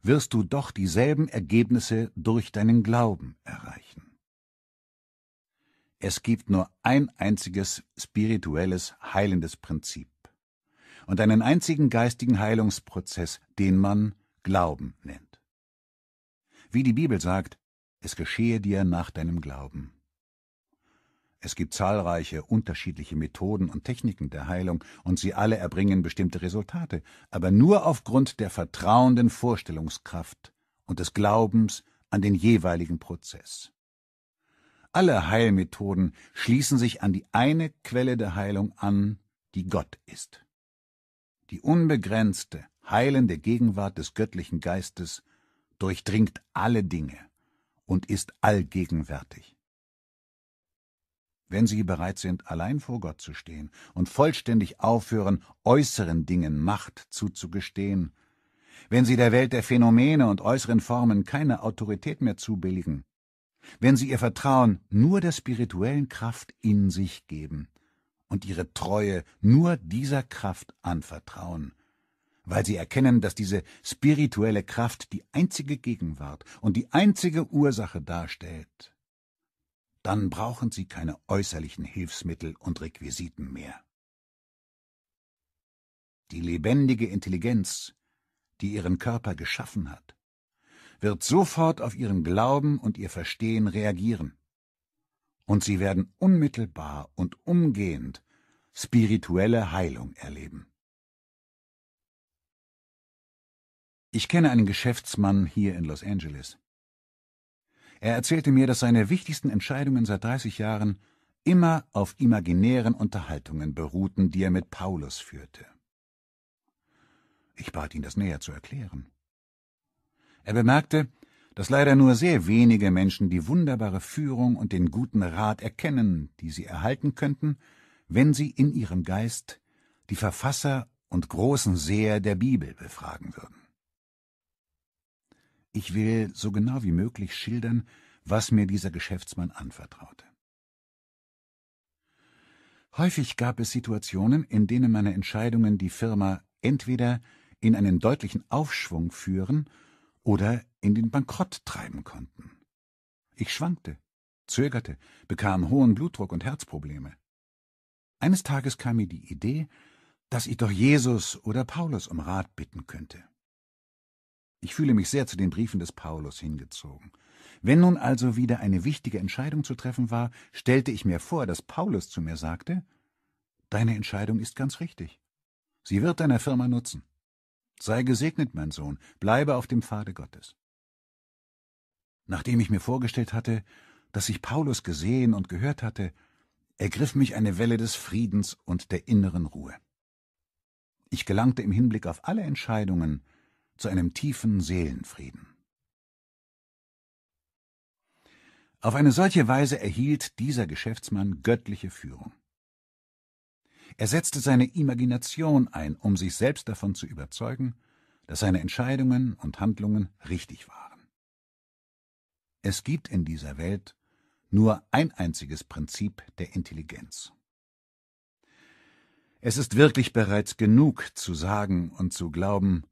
wirst du doch dieselben Ergebnisse durch deinen Glauben erreichen. Es gibt nur ein einziges spirituelles, heilendes Prinzip und einen einzigen geistigen Heilungsprozess, den man Glauben nennt. Wie die Bibel sagt, es geschehe dir nach deinem Glauben. Es gibt zahlreiche unterschiedliche Methoden und Techniken der Heilung, und sie alle erbringen bestimmte Resultate, aber nur aufgrund der vertrauenden Vorstellungskraft und des Glaubens an den jeweiligen Prozess. Alle Heilmethoden schließen sich an die eine Quelle der Heilung an, die Gott ist. Die unbegrenzte, heilende Gegenwart des göttlichen Geistes durchdringt alle Dinge und ist allgegenwärtig. Wenn Sie bereit sind, allein vor Gott zu stehen und vollständig aufhören, äußeren Dingen Macht zuzugestehen, wenn Sie der Welt der Phänomene und äußeren Formen keine Autorität mehr zubilligen, wenn sie ihr Vertrauen nur der spirituellen Kraft in sich geben und ihre Treue nur dieser Kraft anvertrauen, weil sie erkennen, dass diese spirituelle Kraft die einzige Gegenwart und die einzige Ursache darstellt, dann brauchen sie keine äußerlichen Hilfsmittel und Requisiten mehr. Die lebendige Intelligenz, die ihren Körper geschaffen hat, wird sofort auf ihren Glauben und ihr Verstehen reagieren. Und sie werden unmittelbar und umgehend spirituelle Heilung erleben. Ich kenne einen Geschäftsmann hier in Los Angeles. Er erzählte mir, dass seine wichtigsten Entscheidungen seit 30 Jahren immer auf imaginären Unterhaltungen beruhten, die er mit Paulus führte. Ich bat ihn, das näher zu erklären. Er bemerkte, dass leider nur sehr wenige Menschen die wunderbare Führung und den guten Rat erkennen, die sie erhalten könnten, wenn sie in ihrem Geist die Verfasser und großen Seher der Bibel befragen würden. Ich will so genau wie möglich schildern, was mir dieser Geschäftsmann anvertraute. Häufig gab es Situationen, in denen meine Entscheidungen die Firma entweder in einen deutlichen Aufschwung führen oder in den Bankrott treiben konnten. Ich schwankte, zögerte, bekam hohen Blutdruck und Herzprobleme. Eines Tages kam mir die Idee, dass ich doch Jesus oder Paulus um Rat bitten könnte. Ich fühle mich sehr zu den Briefen des Paulus hingezogen. Wenn nun also wieder eine wichtige Entscheidung zu treffen war, stellte ich mir vor, dass Paulus zu mir sagte Deine Entscheidung ist ganz richtig. Sie wird deiner Firma nutzen. Sei gesegnet, mein Sohn, bleibe auf dem Pfade Gottes. Nachdem ich mir vorgestellt hatte, dass ich Paulus gesehen und gehört hatte, ergriff mich eine Welle des Friedens und der inneren Ruhe. Ich gelangte im Hinblick auf alle Entscheidungen zu einem tiefen Seelenfrieden. Auf eine solche Weise erhielt dieser Geschäftsmann göttliche Führung. Er setzte seine Imagination ein, um sich selbst davon zu überzeugen, dass seine Entscheidungen und Handlungen richtig waren. Es gibt in dieser Welt nur ein einziges Prinzip der Intelligenz. Es ist wirklich bereits genug zu sagen und zu glauben,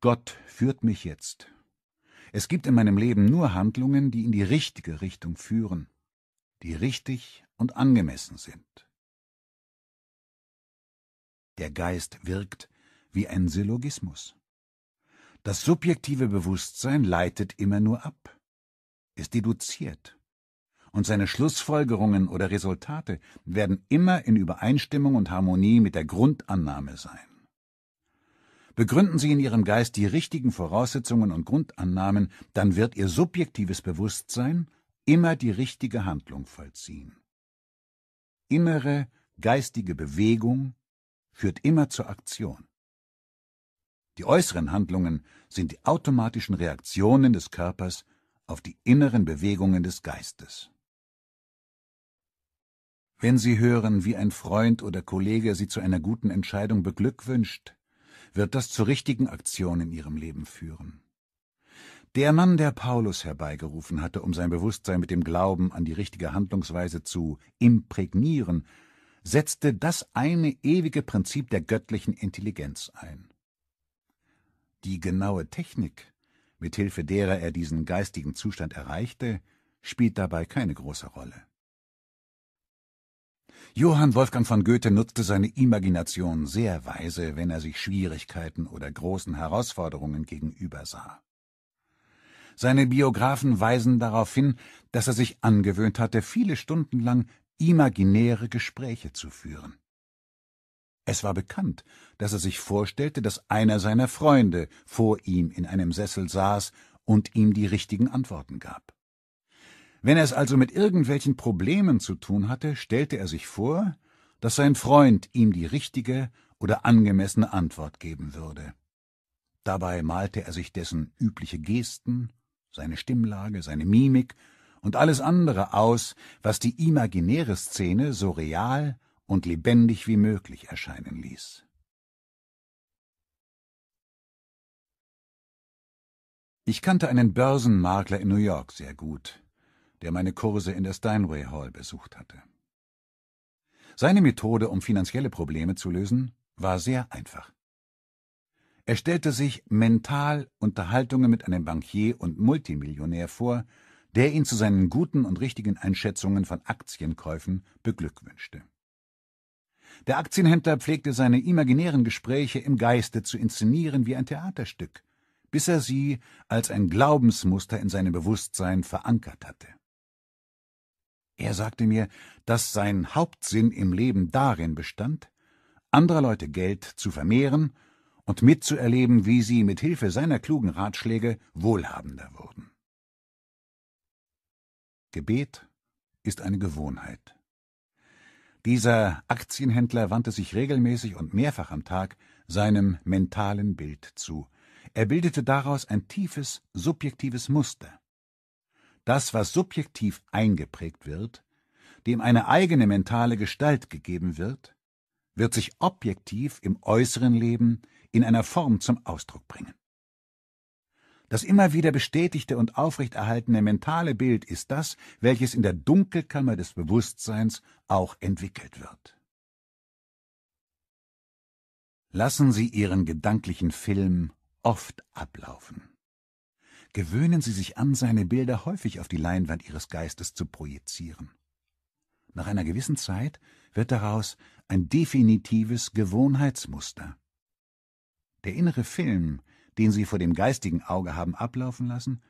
Gott führt mich jetzt. Es gibt in meinem Leben nur Handlungen, die in die richtige Richtung führen, die richtig und angemessen sind. Der Geist wirkt wie ein Syllogismus. Das subjektive Bewusstsein leitet immer nur ab. Es deduziert und seine Schlussfolgerungen oder Resultate werden immer in Übereinstimmung und Harmonie mit der Grundannahme sein. Begründen Sie in Ihrem Geist die richtigen Voraussetzungen und Grundannahmen, dann wird Ihr subjektives Bewusstsein immer die richtige Handlung vollziehen. Innere geistige Bewegung führt immer zur Aktion. Die äußeren Handlungen sind die automatischen Reaktionen des Körpers auf die inneren Bewegungen des Geistes. Wenn Sie hören, wie ein Freund oder Kollege Sie zu einer guten Entscheidung beglückwünscht, wird das zur richtigen Aktion in Ihrem Leben führen. Der Mann, der Paulus herbeigerufen hatte, um sein Bewusstsein mit dem Glauben an die richtige Handlungsweise zu imprägnieren, setzte das eine ewige Prinzip der göttlichen Intelligenz ein. Die genaue Technik, mit Hilfe derer er diesen geistigen Zustand erreichte, spielt dabei keine große Rolle. Johann Wolfgang von Goethe nutzte seine Imagination sehr weise, wenn er sich Schwierigkeiten oder großen Herausforderungen gegenübersah. Seine Biographen weisen darauf hin, dass er sich angewöhnt hatte, viele Stunden lang imaginäre Gespräche zu führen. Es war bekannt, dass er sich vorstellte, dass einer seiner Freunde vor ihm in einem Sessel saß und ihm die richtigen Antworten gab. Wenn er es also mit irgendwelchen Problemen zu tun hatte, stellte er sich vor, dass sein Freund ihm die richtige oder angemessene Antwort geben würde. Dabei malte er sich dessen übliche Gesten, seine Stimmlage, seine Mimik und alles andere aus, was die imaginäre Szene so real und lebendig wie möglich erscheinen ließ. Ich kannte einen Börsenmakler in New York sehr gut, der meine Kurse in der Steinway Hall besucht hatte. Seine Methode, um finanzielle Probleme zu lösen, war sehr einfach. Er stellte sich mental Unterhaltungen mit einem Bankier und Multimillionär vor, der ihn zu seinen guten und richtigen Einschätzungen von Aktienkäufen beglückwünschte. Der Aktienhändler pflegte seine imaginären Gespräche im Geiste zu inszenieren wie ein Theaterstück, bis er sie als ein Glaubensmuster in seinem Bewusstsein verankert hatte. Er sagte mir, dass sein Hauptsinn im Leben darin bestand, anderer Leute Geld zu vermehren und mitzuerleben, wie sie mit Hilfe seiner klugen Ratschläge wohlhabender wurden. Gebet ist eine Gewohnheit. Dieser Aktienhändler wandte sich regelmäßig und mehrfach am Tag seinem mentalen Bild zu. Er bildete daraus ein tiefes, subjektives Muster. Das, was subjektiv eingeprägt wird, dem eine eigene mentale Gestalt gegeben wird, wird sich objektiv im äußeren Leben in einer Form zum Ausdruck bringen das immer wieder bestätigte und aufrechterhaltene mentale Bild ist das, welches in der Dunkelkammer des Bewusstseins auch entwickelt wird. Lassen Sie Ihren gedanklichen Film oft ablaufen. Gewöhnen Sie sich an, seine Bilder häufig auf die Leinwand Ihres Geistes zu projizieren. Nach einer gewissen Zeit wird daraus ein definitives Gewohnheitsmuster. Der innere Film, den sie vor dem geistigen Auge haben ablaufen lassen,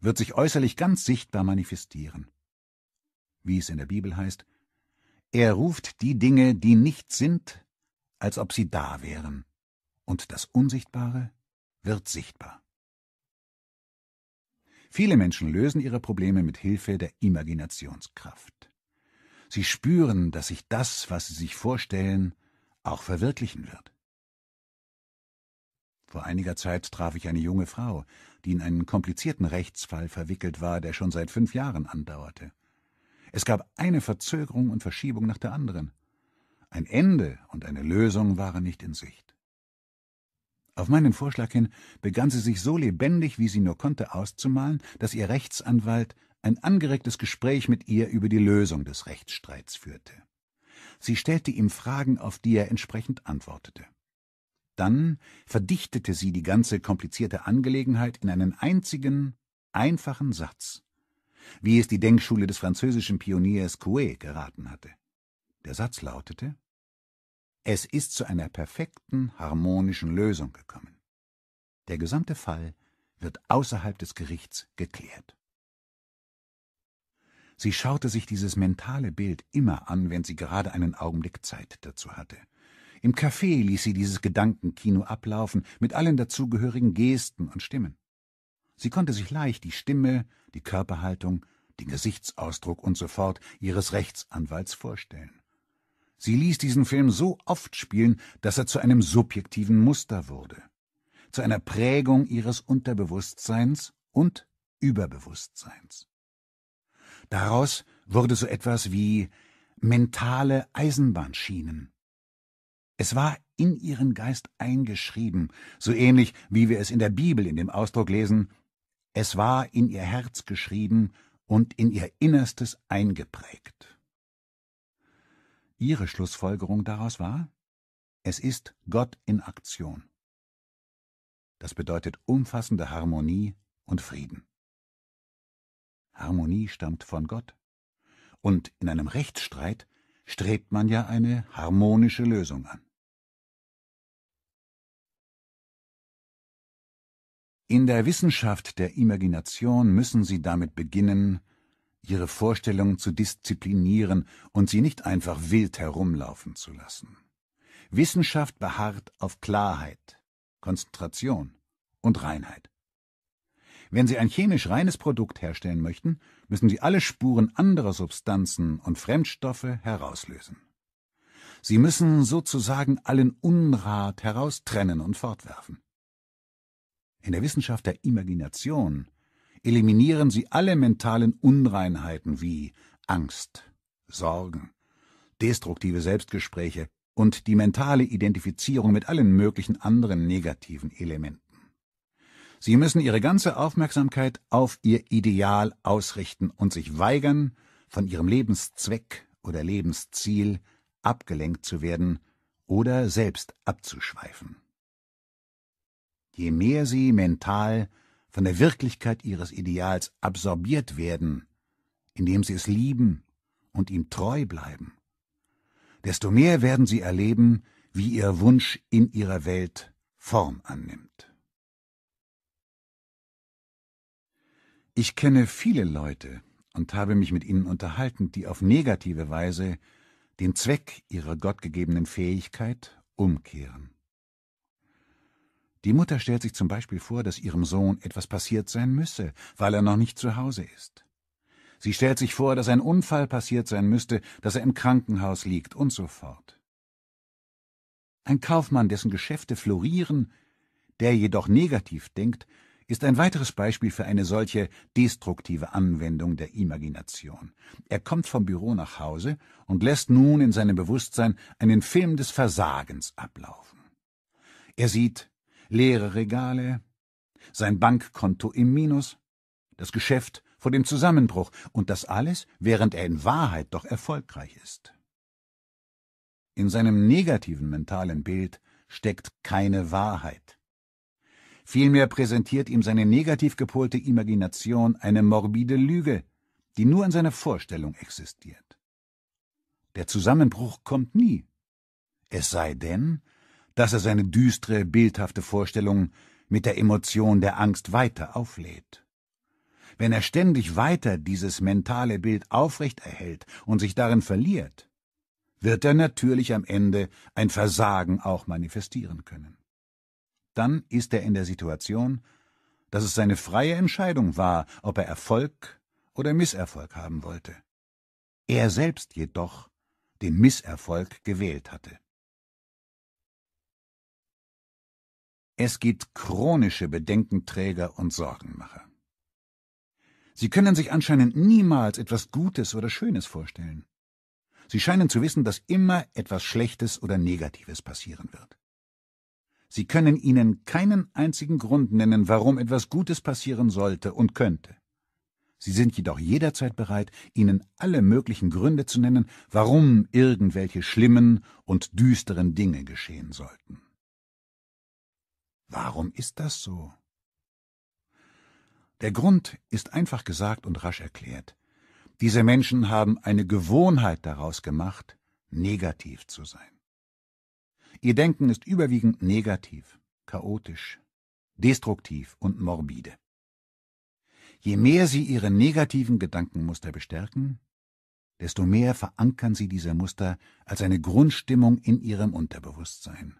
wird sich äußerlich ganz sichtbar manifestieren. Wie es in der Bibel heißt, er ruft die Dinge, die nicht sind, als ob sie da wären, und das Unsichtbare wird sichtbar. Viele Menschen lösen ihre Probleme mit Hilfe der Imaginationskraft. Sie spüren, dass sich das, was sie sich vorstellen, auch verwirklichen wird. Vor einiger Zeit traf ich eine junge Frau, die in einen komplizierten Rechtsfall verwickelt war, der schon seit fünf Jahren andauerte. Es gab eine Verzögerung und Verschiebung nach der anderen. Ein Ende und eine Lösung waren nicht in Sicht. Auf meinen Vorschlag hin begann sie sich so lebendig, wie sie nur konnte, auszumalen, dass ihr Rechtsanwalt ein angeregtes Gespräch mit ihr über die Lösung des Rechtsstreits führte. Sie stellte ihm Fragen, auf die er entsprechend antwortete. Dann verdichtete sie die ganze komplizierte Angelegenheit in einen einzigen, einfachen Satz, wie es die Denkschule des französischen Pioniers Coué geraten hatte. Der Satz lautete Es ist zu einer perfekten, harmonischen Lösung gekommen. Der gesamte Fall wird außerhalb des Gerichts geklärt. Sie schaute sich dieses mentale Bild immer an, wenn sie gerade einen Augenblick Zeit dazu hatte. Im Café ließ sie dieses Gedankenkino ablaufen, mit allen dazugehörigen Gesten und Stimmen. Sie konnte sich leicht die Stimme, die Körperhaltung, den Gesichtsausdruck und so fort ihres Rechtsanwalts vorstellen. Sie ließ diesen Film so oft spielen, dass er zu einem subjektiven Muster wurde, zu einer Prägung ihres Unterbewusstseins und Überbewusstseins. Daraus wurde so etwas wie mentale Eisenbahnschienen, es war in ihren Geist eingeschrieben, so ähnlich wie wir es in der Bibel in dem Ausdruck lesen, es war in ihr Herz geschrieben und in ihr Innerstes eingeprägt. Ihre Schlussfolgerung daraus war, es ist Gott in Aktion. Das bedeutet umfassende Harmonie und Frieden. Harmonie stammt von Gott. Und in einem Rechtsstreit strebt man ja eine harmonische Lösung an. In der Wissenschaft der Imagination müssen sie damit beginnen, ihre Vorstellungen zu disziplinieren und sie nicht einfach wild herumlaufen zu lassen. Wissenschaft beharrt auf Klarheit, Konzentration und Reinheit. Wenn Sie ein chemisch reines Produkt herstellen möchten, müssen Sie alle Spuren anderer Substanzen und Fremdstoffe herauslösen. Sie müssen sozusagen allen Unrat heraustrennen und fortwerfen. In der Wissenschaft der Imagination eliminieren sie alle mentalen Unreinheiten wie Angst, Sorgen, destruktive Selbstgespräche und die mentale Identifizierung mit allen möglichen anderen negativen Elementen. Sie müssen ihre ganze Aufmerksamkeit auf ihr Ideal ausrichten und sich weigern, von ihrem Lebenszweck oder Lebensziel abgelenkt zu werden oder selbst abzuschweifen. Je mehr sie mental von der Wirklichkeit ihres Ideals absorbiert werden, indem sie es lieben und ihm treu bleiben, desto mehr werden sie erleben, wie ihr Wunsch in ihrer Welt Form annimmt. Ich kenne viele Leute und habe mich mit ihnen unterhalten, die auf negative Weise den Zweck ihrer gottgegebenen Fähigkeit umkehren. Die Mutter stellt sich zum Beispiel vor, dass ihrem Sohn etwas passiert sein müsse, weil er noch nicht zu Hause ist. Sie stellt sich vor, dass ein Unfall passiert sein müsste, dass er im Krankenhaus liegt und so fort. Ein Kaufmann, dessen Geschäfte florieren, der jedoch negativ denkt, ist ein weiteres Beispiel für eine solche destruktive Anwendung der Imagination. Er kommt vom Büro nach Hause und lässt nun in seinem Bewusstsein einen Film des Versagens ablaufen. Er sieht leere Regale, sein Bankkonto im Minus, das Geschäft vor dem Zusammenbruch, und das alles, während er in Wahrheit doch erfolgreich ist. In seinem negativen mentalen Bild steckt keine Wahrheit. Vielmehr präsentiert ihm seine negativ gepolte Imagination eine morbide Lüge, die nur in seiner Vorstellung existiert. Der Zusammenbruch kommt nie, es sei denn, dass er seine düstere, bildhafte Vorstellung mit der Emotion der Angst weiter auflädt. Wenn er ständig weiter dieses mentale Bild aufrecht erhält und sich darin verliert, wird er natürlich am Ende ein Versagen auch manifestieren können. Dann ist er in der Situation, dass es seine freie Entscheidung war, ob er Erfolg oder Misserfolg haben wollte. Er selbst jedoch den Misserfolg gewählt hatte. Es gibt chronische Bedenkenträger und Sorgenmacher. Sie können sich anscheinend niemals etwas Gutes oder Schönes vorstellen. Sie scheinen zu wissen, dass immer etwas Schlechtes oder Negatives passieren wird. Sie können ihnen keinen einzigen Grund nennen, warum etwas Gutes passieren sollte und könnte. Sie sind jedoch jederzeit bereit, ihnen alle möglichen Gründe zu nennen, warum irgendwelche schlimmen und düsteren Dinge geschehen sollten. Warum ist das so? Der Grund ist einfach gesagt und rasch erklärt. Diese Menschen haben eine Gewohnheit daraus gemacht, negativ zu sein. Ihr Denken ist überwiegend negativ, chaotisch, destruktiv und morbide. Je mehr sie ihre negativen Gedankenmuster bestärken, desto mehr verankern sie diese Muster als eine Grundstimmung in ihrem Unterbewusstsein.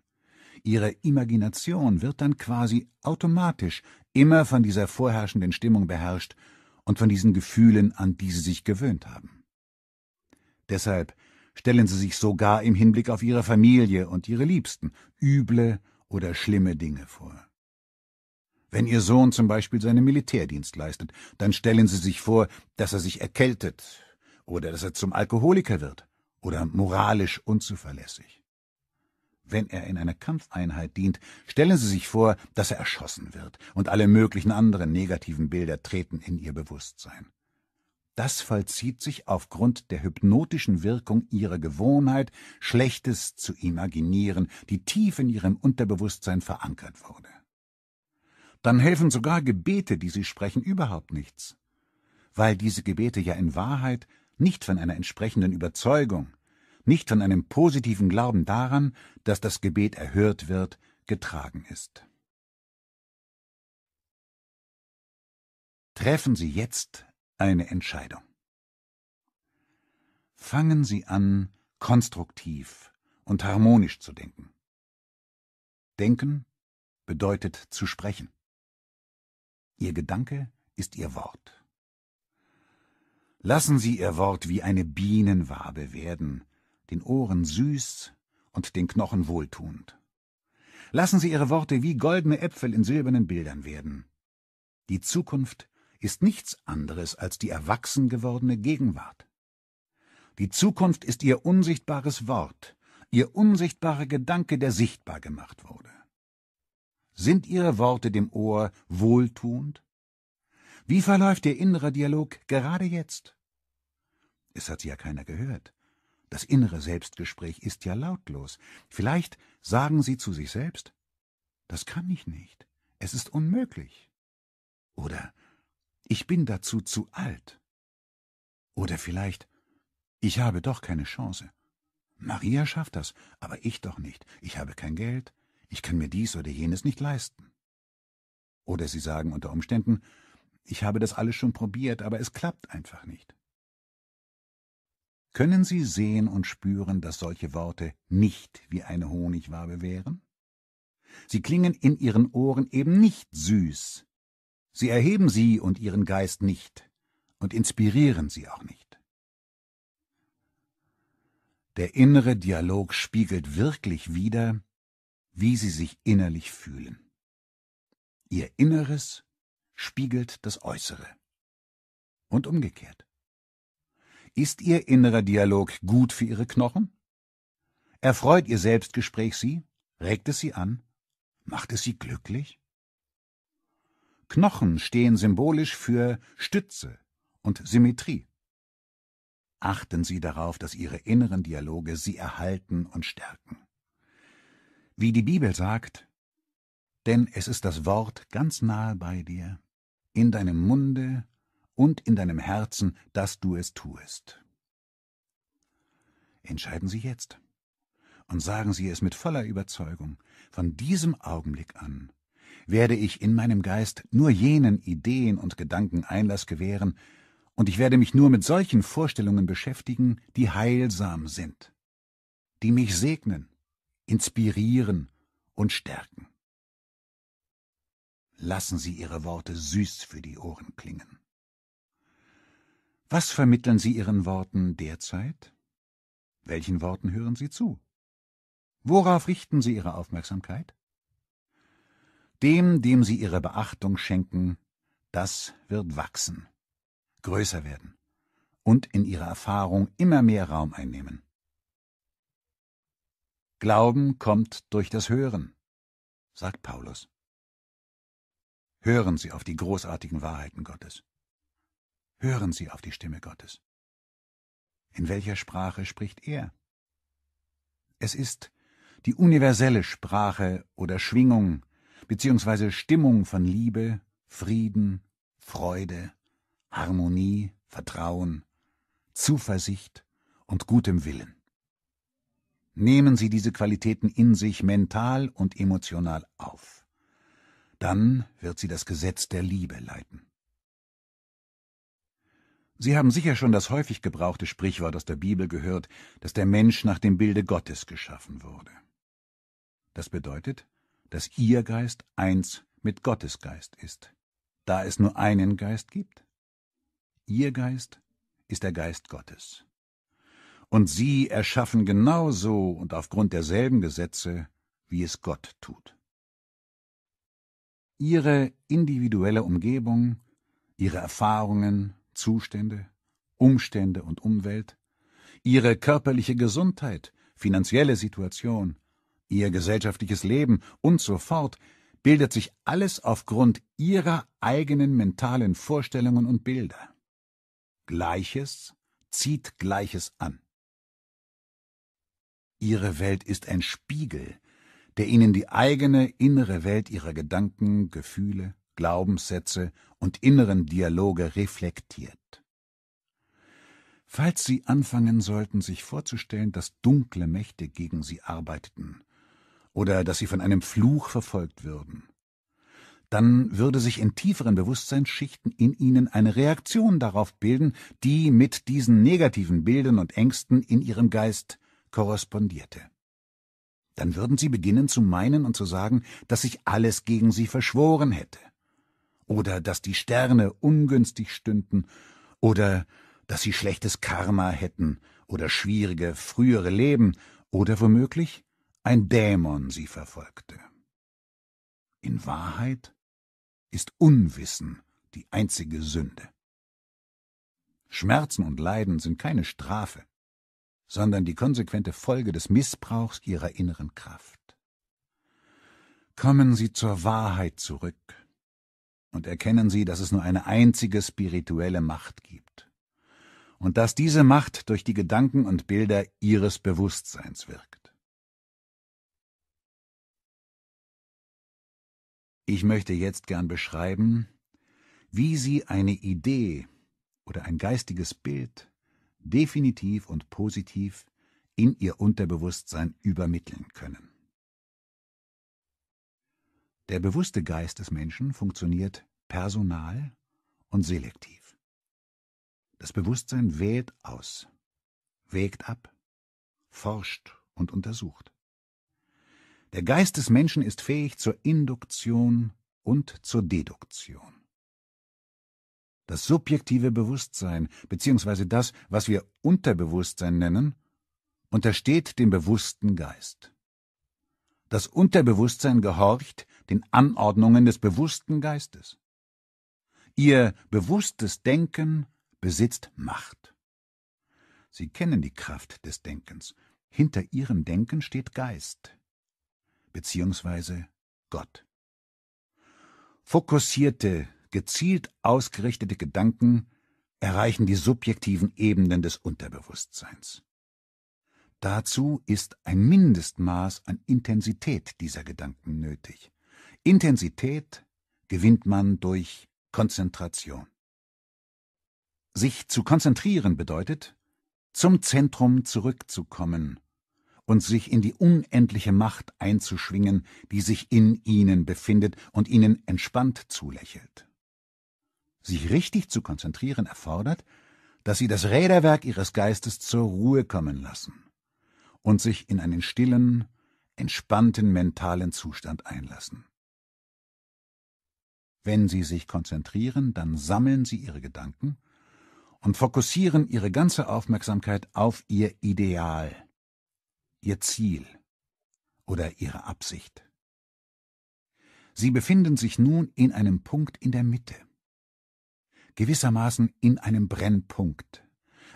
Ihre Imagination wird dann quasi automatisch immer von dieser vorherrschenden Stimmung beherrscht und von diesen Gefühlen, an die Sie sich gewöhnt haben. Deshalb stellen Sie sich sogar im Hinblick auf Ihre Familie und Ihre Liebsten üble oder schlimme Dinge vor. Wenn Ihr Sohn zum Beispiel seinen Militärdienst leistet, dann stellen Sie sich vor, dass er sich erkältet oder dass er zum Alkoholiker wird oder moralisch unzuverlässig. Wenn er in einer Kampfeinheit dient, stellen Sie sich vor, dass er erschossen wird, und alle möglichen anderen negativen Bilder treten in Ihr Bewusstsein. Das vollzieht sich aufgrund der hypnotischen Wirkung Ihrer Gewohnheit, Schlechtes zu imaginieren, die tief in Ihrem Unterbewusstsein verankert wurde. Dann helfen sogar Gebete, die Sie sprechen, überhaupt nichts, weil diese Gebete ja in Wahrheit nicht von einer entsprechenden Überzeugung, nicht von einem positiven Glauben daran, dass das Gebet erhört wird, getragen ist. Treffen Sie jetzt eine Entscheidung. Fangen Sie an, konstruktiv und harmonisch zu denken. Denken bedeutet zu sprechen. Ihr Gedanke ist Ihr Wort. Lassen Sie Ihr Wort wie eine Bienenwabe werden, den Ohren süß und den Knochen wohltuend. Lassen Sie Ihre Worte wie goldene Äpfel in silbernen Bildern werden. Die Zukunft ist nichts anderes als die erwachsen gewordene Gegenwart. Die Zukunft ist Ihr unsichtbares Wort, Ihr unsichtbarer Gedanke, der sichtbar gemacht wurde. Sind Ihre Worte dem Ohr wohltuend? Wie verläuft Ihr innerer Dialog gerade jetzt? Es hat sie ja keiner gehört. Das innere Selbstgespräch ist ja lautlos. Vielleicht sagen Sie zu sich selbst, das kann ich nicht, es ist unmöglich. Oder ich bin dazu zu alt. Oder vielleicht ich habe doch keine Chance. Maria schafft das, aber ich doch nicht. Ich habe kein Geld, ich kann mir dies oder jenes nicht leisten. Oder Sie sagen unter Umständen, ich habe das alles schon probiert, aber es klappt einfach nicht. Können Sie sehen und spüren, dass solche Worte nicht wie eine Honigwabe wären? Sie klingen in Ihren Ohren eben nicht süß. Sie erheben Sie und Ihren Geist nicht und inspirieren Sie auch nicht. Der innere Dialog spiegelt wirklich wider, wie Sie sich innerlich fühlen. Ihr Inneres spiegelt das Äußere. Und umgekehrt. Ist Ihr innerer Dialog gut für Ihre Knochen? Erfreut Ihr Selbstgespräch Sie? Regt es Sie an? Macht es Sie glücklich? Knochen stehen symbolisch für Stütze und Symmetrie. Achten Sie darauf, dass Ihre inneren Dialoge Sie erhalten und stärken. Wie die Bibel sagt, denn es ist das Wort ganz nahe bei dir, in deinem Munde und in deinem Herzen, dass du es tuest. Entscheiden Sie jetzt und sagen Sie es mit voller Überzeugung, von diesem Augenblick an werde ich in meinem Geist nur jenen Ideen und Gedanken Einlass gewähren, und ich werde mich nur mit solchen Vorstellungen beschäftigen, die heilsam sind, die mich segnen, inspirieren und stärken. Lassen Sie Ihre Worte süß für die Ohren klingen. Was vermitteln Sie Ihren Worten derzeit? Welchen Worten hören Sie zu? Worauf richten Sie Ihre Aufmerksamkeit? Dem, dem Sie Ihre Beachtung schenken, das wird wachsen, größer werden und in Ihrer Erfahrung immer mehr Raum einnehmen. Glauben kommt durch das Hören, sagt Paulus. Hören Sie auf die großartigen Wahrheiten Gottes. Hören Sie auf die Stimme Gottes. In welcher Sprache spricht er? Es ist die universelle Sprache oder Schwingung bzw. Stimmung von Liebe, Frieden, Freude, Harmonie, Vertrauen, Zuversicht und gutem Willen. Nehmen Sie diese Qualitäten in sich mental und emotional auf. Dann wird sie das Gesetz der Liebe leiten. Sie haben sicher schon das häufig gebrauchte Sprichwort aus der Bibel gehört, dass der Mensch nach dem Bilde Gottes geschaffen wurde. Das bedeutet, dass Ihr Geist eins mit Gottes Geist ist, da es nur einen Geist gibt. Ihr Geist ist der Geist Gottes. Und Sie erschaffen genauso und aufgrund derselben Gesetze, wie es Gott tut. Ihre individuelle Umgebung, Ihre Erfahrungen, Zustände, Umstände und Umwelt, ihre körperliche Gesundheit, finanzielle Situation, ihr gesellschaftliches Leben und so fort, bildet sich alles aufgrund ihrer eigenen mentalen Vorstellungen und Bilder. Gleiches zieht Gleiches an. Ihre Welt ist ein Spiegel, der ihnen die eigene innere Welt ihrer Gedanken, Gefühle, Glaubenssätze und inneren Dialoge reflektiert. Falls Sie anfangen sollten, sich vorzustellen, dass dunkle Mächte gegen Sie arbeiteten oder dass Sie von einem Fluch verfolgt würden, dann würde sich in tieferen Bewusstseinsschichten in Ihnen eine Reaktion darauf bilden, die mit diesen negativen Bildern und Ängsten in Ihrem Geist korrespondierte. Dann würden Sie beginnen zu meinen und zu sagen, dass sich alles gegen Sie verschworen hätte oder dass die Sterne ungünstig stünden oder dass sie schlechtes Karma hätten oder schwierige frühere Leben oder womöglich ein Dämon sie verfolgte. In Wahrheit ist Unwissen die einzige Sünde. Schmerzen und Leiden sind keine Strafe, sondern die konsequente Folge des Missbrauchs ihrer inneren Kraft. Kommen Sie zur Wahrheit zurück, und erkennen sie, dass es nur eine einzige spirituelle Macht gibt. Und dass diese Macht durch die Gedanken und Bilder ihres Bewusstseins wirkt. Ich möchte jetzt gern beschreiben, wie Sie eine Idee oder ein geistiges Bild definitiv und positiv in Ihr Unterbewusstsein übermitteln können. Der bewusste Geist des Menschen funktioniert personal und selektiv. Das Bewusstsein wählt aus, wägt ab, forscht und untersucht. Der Geist des Menschen ist fähig zur Induktion und zur Deduktion. Das subjektive Bewusstsein, beziehungsweise das, was wir Unterbewusstsein nennen, untersteht dem bewussten Geist. Das Unterbewusstsein gehorcht den Anordnungen des bewussten Geistes. Ihr bewusstes Denken besitzt Macht. Sie kennen die Kraft des Denkens. Hinter ihrem Denken steht Geist, beziehungsweise Gott. Fokussierte, gezielt ausgerichtete Gedanken erreichen die subjektiven Ebenen des Unterbewusstseins. Dazu ist ein Mindestmaß an Intensität dieser Gedanken nötig. Intensität gewinnt man durch Konzentration. Sich zu konzentrieren bedeutet, zum Zentrum zurückzukommen und sich in die unendliche Macht einzuschwingen, die sich in ihnen befindet und ihnen entspannt zulächelt. Sich richtig zu konzentrieren erfordert, dass sie das Räderwerk ihres Geistes zur Ruhe kommen lassen und sich in einen stillen, entspannten mentalen Zustand einlassen. Wenn Sie sich konzentrieren, dann sammeln Sie Ihre Gedanken und fokussieren Ihre ganze Aufmerksamkeit auf Ihr Ideal, Ihr Ziel oder Ihre Absicht. Sie befinden sich nun in einem Punkt in der Mitte, gewissermaßen in einem Brennpunkt,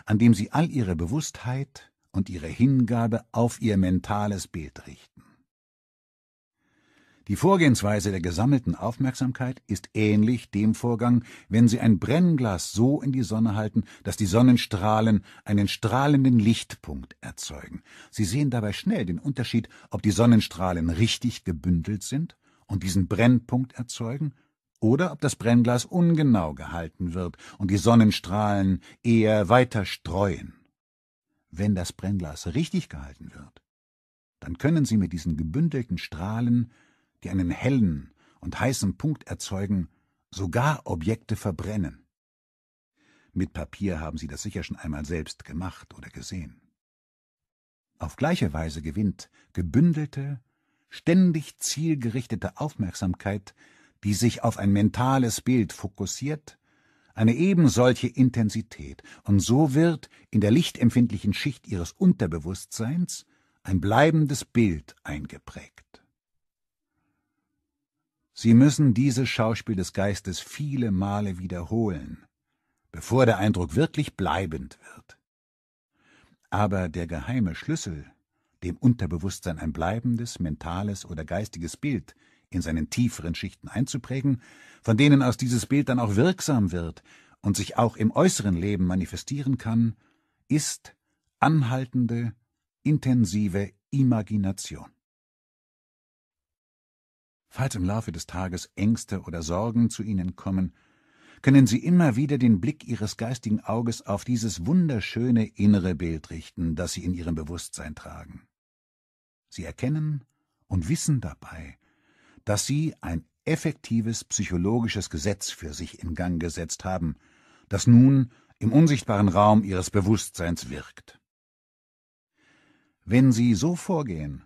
an dem Sie all Ihre Bewusstheit und Ihre Hingabe auf Ihr mentales Bild richten. Die Vorgehensweise der gesammelten Aufmerksamkeit ist ähnlich dem Vorgang, wenn Sie ein Brennglas so in die Sonne halten, dass die Sonnenstrahlen einen strahlenden Lichtpunkt erzeugen. Sie sehen dabei schnell den Unterschied, ob die Sonnenstrahlen richtig gebündelt sind und diesen Brennpunkt erzeugen oder ob das Brennglas ungenau gehalten wird und die Sonnenstrahlen eher weiter streuen. Wenn das Brennglas richtig gehalten wird, dann können Sie mit diesen gebündelten Strahlen die einen hellen und heißen Punkt erzeugen, sogar Objekte verbrennen. Mit Papier haben sie das sicher schon einmal selbst gemacht oder gesehen. Auf gleiche Weise gewinnt gebündelte, ständig zielgerichtete Aufmerksamkeit, die sich auf ein mentales Bild fokussiert, eine ebensolche Intensität, und so wird in der lichtempfindlichen Schicht ihres Unterbewusstseins ein bleibendes Bild eingeprägt. Sie müssen dieses Schauspiel des Geistes viele Male wiederholen, bevor der Eindruck wirklich bleibend wird. Aber der geheime Schlüssel, dem Unterbewusstsein ein bleibendes, mentales oder geistiges Bild in seinen tieferen Schichten einzuprägen, von denen aus dieses Bild dann auch wirksam wird und sich auch im äußeren Leben manifestieren kann, ist anhaltende, intensive Imagination. Falls im Laufe des Tages Ängste oder Sorgen zu Ihnen kommen, können Sie immer wieder den Blick Ihres geistigen Auges auf dieses wunderschöne innere Bild richten, das Sie in Ihrem Bewusstsein tragen. Sie erkennen und wissen dabei, dass Sie ein effektives psychologisches Gesetz für sich in Gang gesetzt haben, das nun im unsichtbaren Raum Ihres Bewusstseins wirkt. Wenn Sie so vorgehen,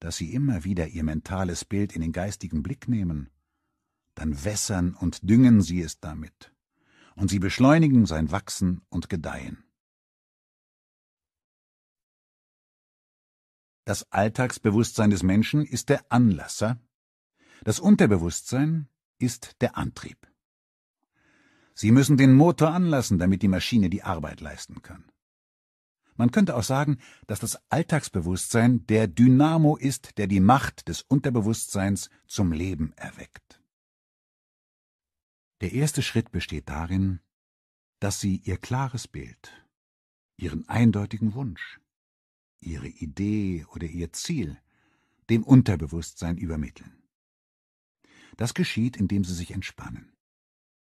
dass sie immer wieder ihr mentales Bild in den geistigen Blick nehmen, dann wässern und düngen sie es damit, und sie beschleunigen sein Wachsen und Gedeihen. Das Alltagsbewusstsein des Menschen ist der Anlasser, das Unterbewusstsein ist der Antrieb. Sie müssen den Motor anlassen, damit die Maschine die Arbeit leisten kann. Man könnte auch sagen, dass das Alltagsbewusstsein der Dynamo ist, der die Macht des Unterbewusstseins zum Leben erweckt. Der erste Schritt besteht darin, dass Sie Ihr klares Bild, Ihren eindeutigen Wunsch, Ihre Idee oder Ihr Ziel dem Unterbewusstsein übermitteln. Das geschieht, indem Sie sich entspannen,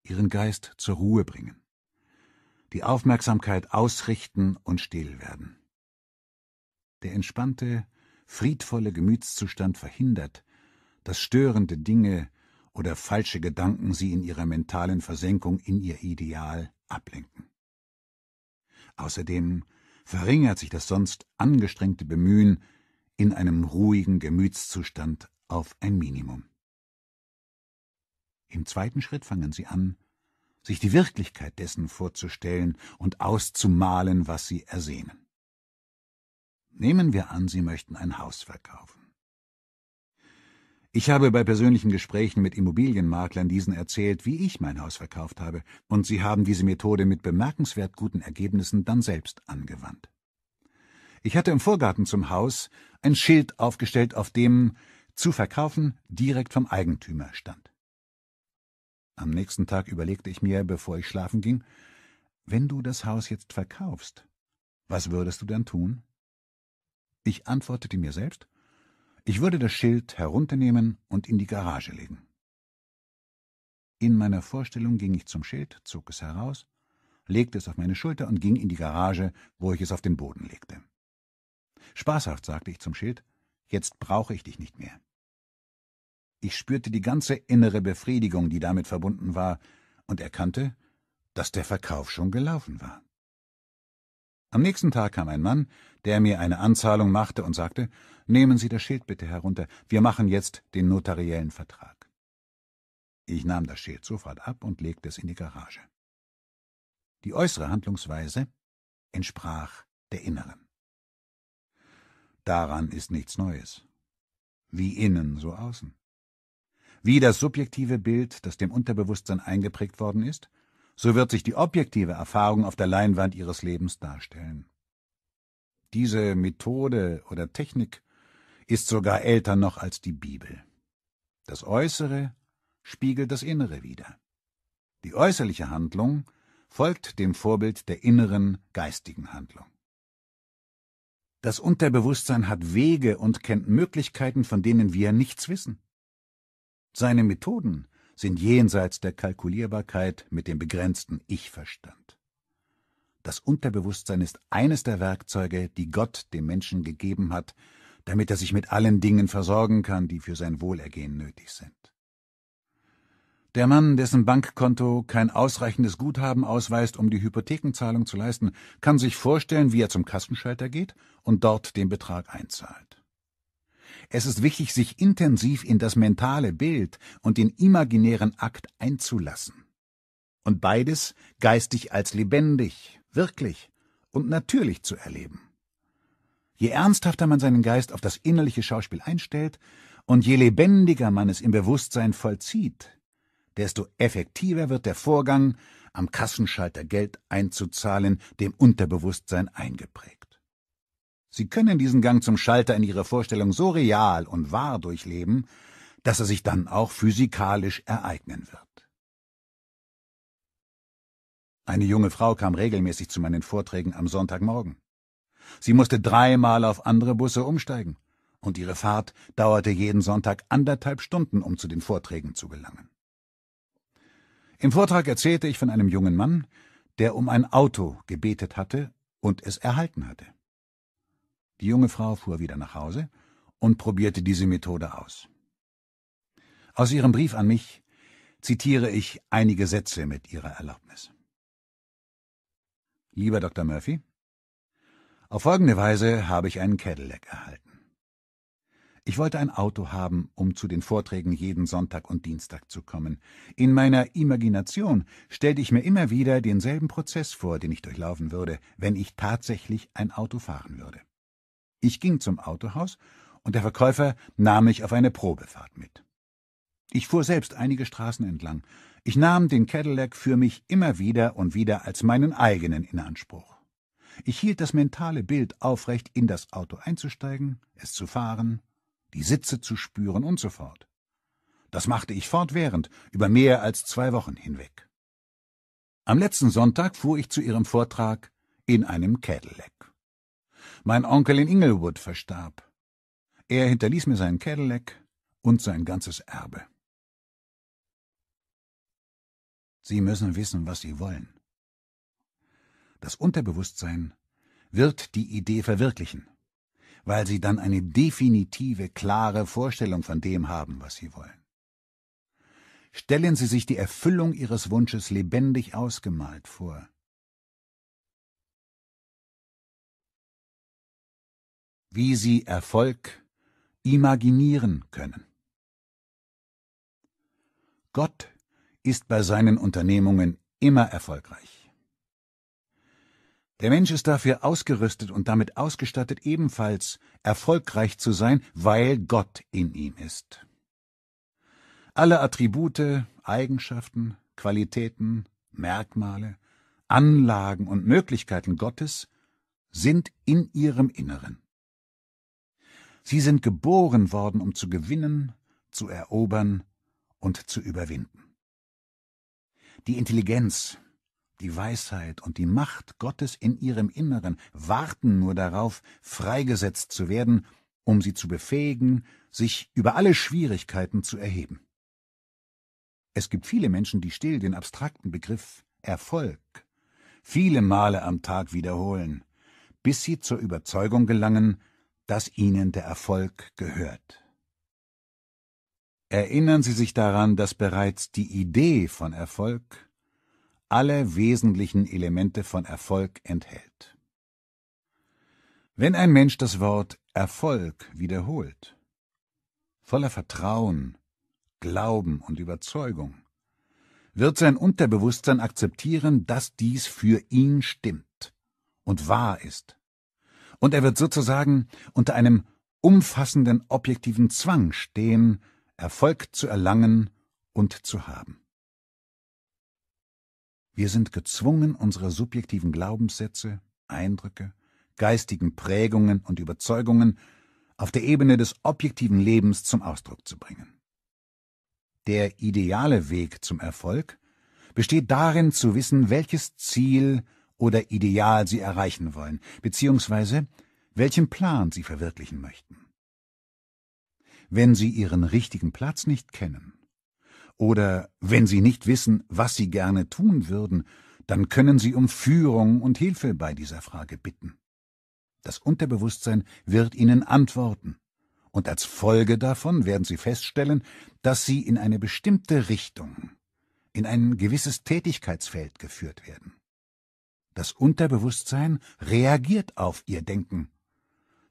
Ihren Geist zur Ruhe bringen die Aufmerksamkeit ausrichten und still werden. Der entspannte, friedvolle Gemütszustand verhindert, dass störende Dinge oder falsche Gedanken sie in ihrer mentalen Versenkung in ihr Ideal ablenken. Außerdem verringert sich das sonst angestrengte Bemühen in einem ruhigen Gemütszustand auf ein Minimum. Im zweiten Schritt fangen sie an, sich die Wirklichkeit dessen vorzustellen und auszumalen, was sie ersehnen. Nehmen wir an, Sie möchten ein Haus verkaufen. Ich habe bei persönlichen Gesprächen mit Immobilienmaklern diesen erzählt, wie ich mein Haus verkauft habe, und sie haben diese Methode mit bemerkenswert guten Ergebnissen dann selbst angewandt. Ich hatte im Vorgarten zum Haus ein Schild aufgestellt, auf dem zu verkaufen direkt vom Eigentümer stand. Am nächsten Tag überlegte ich mir, bevor ich schlafen ging, wenn du das Haus jetzt verkaufst, was würdest du dann tun? Ich antwortete mir selbst, ich würde das Schild herunternehmen und in die Garage legen. In meiner Vorstellung ging ich zum Schild, zog es heraus, legte es auf meine Schulter und ging in die Garage, wo ich es auf den Boden legte. Spaßhaft sagte ich zum Schild, jetzt brauche ich dich nicht mehr. Ich spürte die ganze innere Befriedigung, die damit verbunden war, und erkannte, dass der Verkauf schon gelaufen war. Am nächsten Tag kam ein Mann, der mir eine Anzahlung machte und sagte, nehmen Sie das Schild bitte herunter, wir machen jetzt den notariellen Vertrag. Ich nahm das Schild sofort ab und legte es in die Garage. Die äußere Handlungsweise entsprach der inneren. Daran ist nichts Neues. Wie innen, so außen. Wie das subjektive Bild, das dem Unterbewusstsein eingeprägt worden ist, so wird sich die objektive Erfahrung auf der Leinwand ihres Lebens darstellen. Diese Methode oder Technik ist sogar älter noch als die Bibel. Das Äußere spiegelt das Innere wider. Die äußerliche Handlung folgt dem Vorbild der inneren geistigen Handlung. Das Unterbewusstsein hat Wege und kennt Möglichkeiten, von denen wir nichts wissen. Seine Methoden sind jenseits der Kalkulierbarkeit mit dem begrenzten Ich-Verstand. Das Unterbewusstsein ist eines der Werkzeuge, die Gott dem Menschen gegeben hat, damit er sich mit allen Dingen versorgen kann, die für sein Wohlergehen nötig sind. Der Mann, dessen Bankkonto kein ausreichendes Guthaben ausweist, um die Hypothekenzahlung zu leisten, kann sich vorstellen, wie er zum Kassenschalter geht und dort den Betrag einzahlt. Es ist wichtig, sich intensiv in das mentale Bild und den imaginären Akt einzulassen. Und beides geistig als lebendig, wirklich und natürlich zu erleben. Je ernsthafter man seinen Geist auf das innerliche Schauspiel einstellt und je lebendiger man es im Bewusstsein vollzieht, desto effektiver wird der Vorgang, am Kassenschalter Geld einzuzahlen, dem Unterbewusstsein eingeprägt. Sie können diesen Gang zum Schalter in Ihrer Vorstellung so real und wahr durchleben, dass er sich dann auch physikalisch ereignen wird. Eine junge Frau kam regelmäßig zu meinen Vorträgen am Sonntagmorgen. Sie musste dreimal auf andere Busse umsteigen, und ihre Fahrt dauerte jeden Sonntag anderthalb Stunden, um zu den Vorträgen zu gelangen. Im Vortrag erzählte ich von einem jungen Mann, der um ein Auto gebetet hatte und es erhalten hatte. Die junge Frau fuhr wieder nach Hause und probierte diese Methode aus. Aus ihrem Brief an mich zitiere ich einige Sätze mit Ihrer Erlaubnis. Lieber Dr. Murphy, auf folgende Weise habe ich einen Cadillac erhalten. Ich wollte ein Auto haben, um zu den Vorträgen jeden Sonntag und Dienstag zu kommen. In meiner Imagination stellte ich mir immer wieder denselben Prozess vor, den ich durchlaufen würde, wenn ich tatsächlich ein Auto fahren würde. Ich ging zum Autohaus und der Verkäufer nahm mich auf eine Probefahrt mit. Ich fuhr selbst einige Straßen entlang. Ich nahm den Cadillac für mich immer wieder und wieder als meinen eigenen in Anspruch. Ich hielt das mentale Bild aufrecht, in das Auto einzusteigen, es zu fahren, die Sitze zu spüren und so fort. Das machte ich fortwährend, über mehr als zwei Wochen hinweg. Am letzten Sonntag fuhr ich zu ihrem Vortrag in einem Cadillac. Mein Onkel in Inglewood verstarb. Er hinterließ mir seinen Cadillac und sein ganzes Erbe. Sie müssen wissen, was Sie wollen. Das Unterbewusstsein wird die Idee verwirklichen, weil Sie dann eine definitive, klare Vorstellung von dem haben, was Sie wollen. Stellen Sie sich die Erfüllung Ihres Wunsches lebendig ausgemalt vor. wie sie Erfolg imaginieren können. Gott ist bei seinen Unternehmungen immer erfolgreich. Der Mensch ist dafür ausgerüstet und damit ausgestattet, ebenfalls erfolgreich zu sein, weil Gott in ihm ist. Alle Attribute, Eigenschaften, Qualitäten, Merkmale, Anlagen und Möglichkeiten Gottes sind in ihrem Inneren. Sie sind geboren worden, um zu gewinnen, zu erobern und zu überwinden. Die Intelligenz, die Weisheit und die Macht Gottes in ihrem Inneren warten nur darauf, freigesetzt zu werden, um sie zu befähigen, sich über alle Schwierigkeiten zu erheben. Es gibt viele Menschen, die still den abstrakten Begriff Erfolg viele Male am Tag wiederholen, bis sie zur Überzeugung gelangen, dass ihnen der Erfolg gehört. Erinnern Sie sich daran, dass bereits die Idee von Erfolg alle wesentlichen Elemente von Erfolg enthält. Wenn ein Mensch das Wort Erfolg wiederholt, voller Vertrauen, Glauben und Überzeugung, wird sein Unterbewusstsein akzeptieren, dass dies für ihn stimmt und wahr ist und er wird sozusagen unter einem umfassenden objektiven Zwang stehen, Erfolg zu erlangen und zu haben. Wir sind gezwungen, unsere subjektiven Glaubenssätze, Eindrücke, geistigen Prägungen und Überzeugungen auf der Ebene des objektiven Lebens zum Ausdruck zu bringen. Der ideale Weg zum Erfolg besteht darin zu wissen, welches Ziel oder Ideal sie erreichen wollen, beziehungsweise welchen Plan sie verwirklichen möchten. Wenn sie ihren richtigen Platz nicht kennen oder wenn sie nicht wissen, was sie gerne tun würden, dann können sie um Führung und Hilfe bei dieser Frage bitten. Das Unterbewusstsein wird ihnen antworten, und als Folge davon werden sie feststellen, dass sie in eine bestimmte Richtung, in ein gewisses Tätigkeitsfeld geführt werden. Das Unterbewusstsein reagiert auf ihr Denken.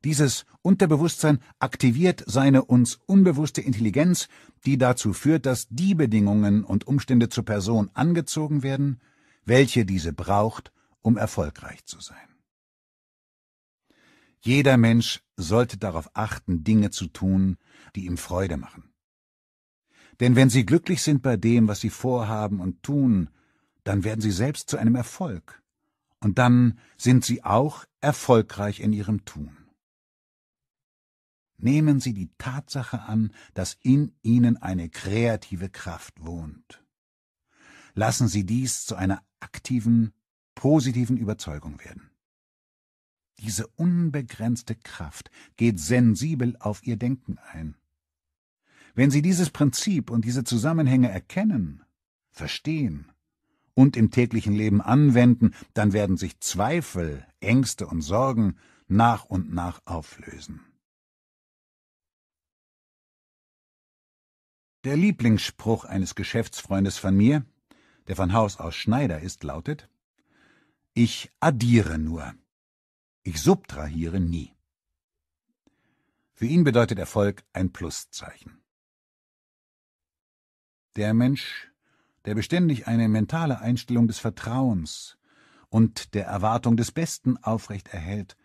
Dieses Unterbewusstsein aktiviert seine uns unbewusste Intelligenz, die dazu führt, dass die Bedingungen und Umstände zur Person angezogen werden, welche diese braucht, um erfolgreich zu sein. Jeder Mensch sollte darauf achten, Dinge zu tun, die ihm Freude machen. Denn wenn sie glücklich sind bei dem, was sie vorhaben und tun, dann werden sie selbst zu einem Erfolg und dann sind Sie auch erfolgreich in Ihrem Tun. Nehmen Sie die Tatsache an, dass in Ihnen eine kreative Kraft wohnt. Lassen Sie dies zu einer aktiven, positiven Überzeugung werden. Diese unbegrenzte Kraft geht sensibel auf Ihr Denken ein. Wenn Sie dieses Prinzip und diese Zusammenhänge erkennen, verstehen und im täglichen Leben anwenden, dann werden sich Zweifel, Ängste und Sorgen nach und nach auflösen. Der Lieblingsspruch eines Geschäftsfreundes von mir, der von Haus aus Schneider ist, lautet Ich addiere nur. Ich subtrahiere nie. Für ihn bedeutet Erfolg ein Pluszeichen. Der Mensch, der beständig eine mentale Einstellung des Vertrauens und der Erwartung des Besten aufrecht erhält,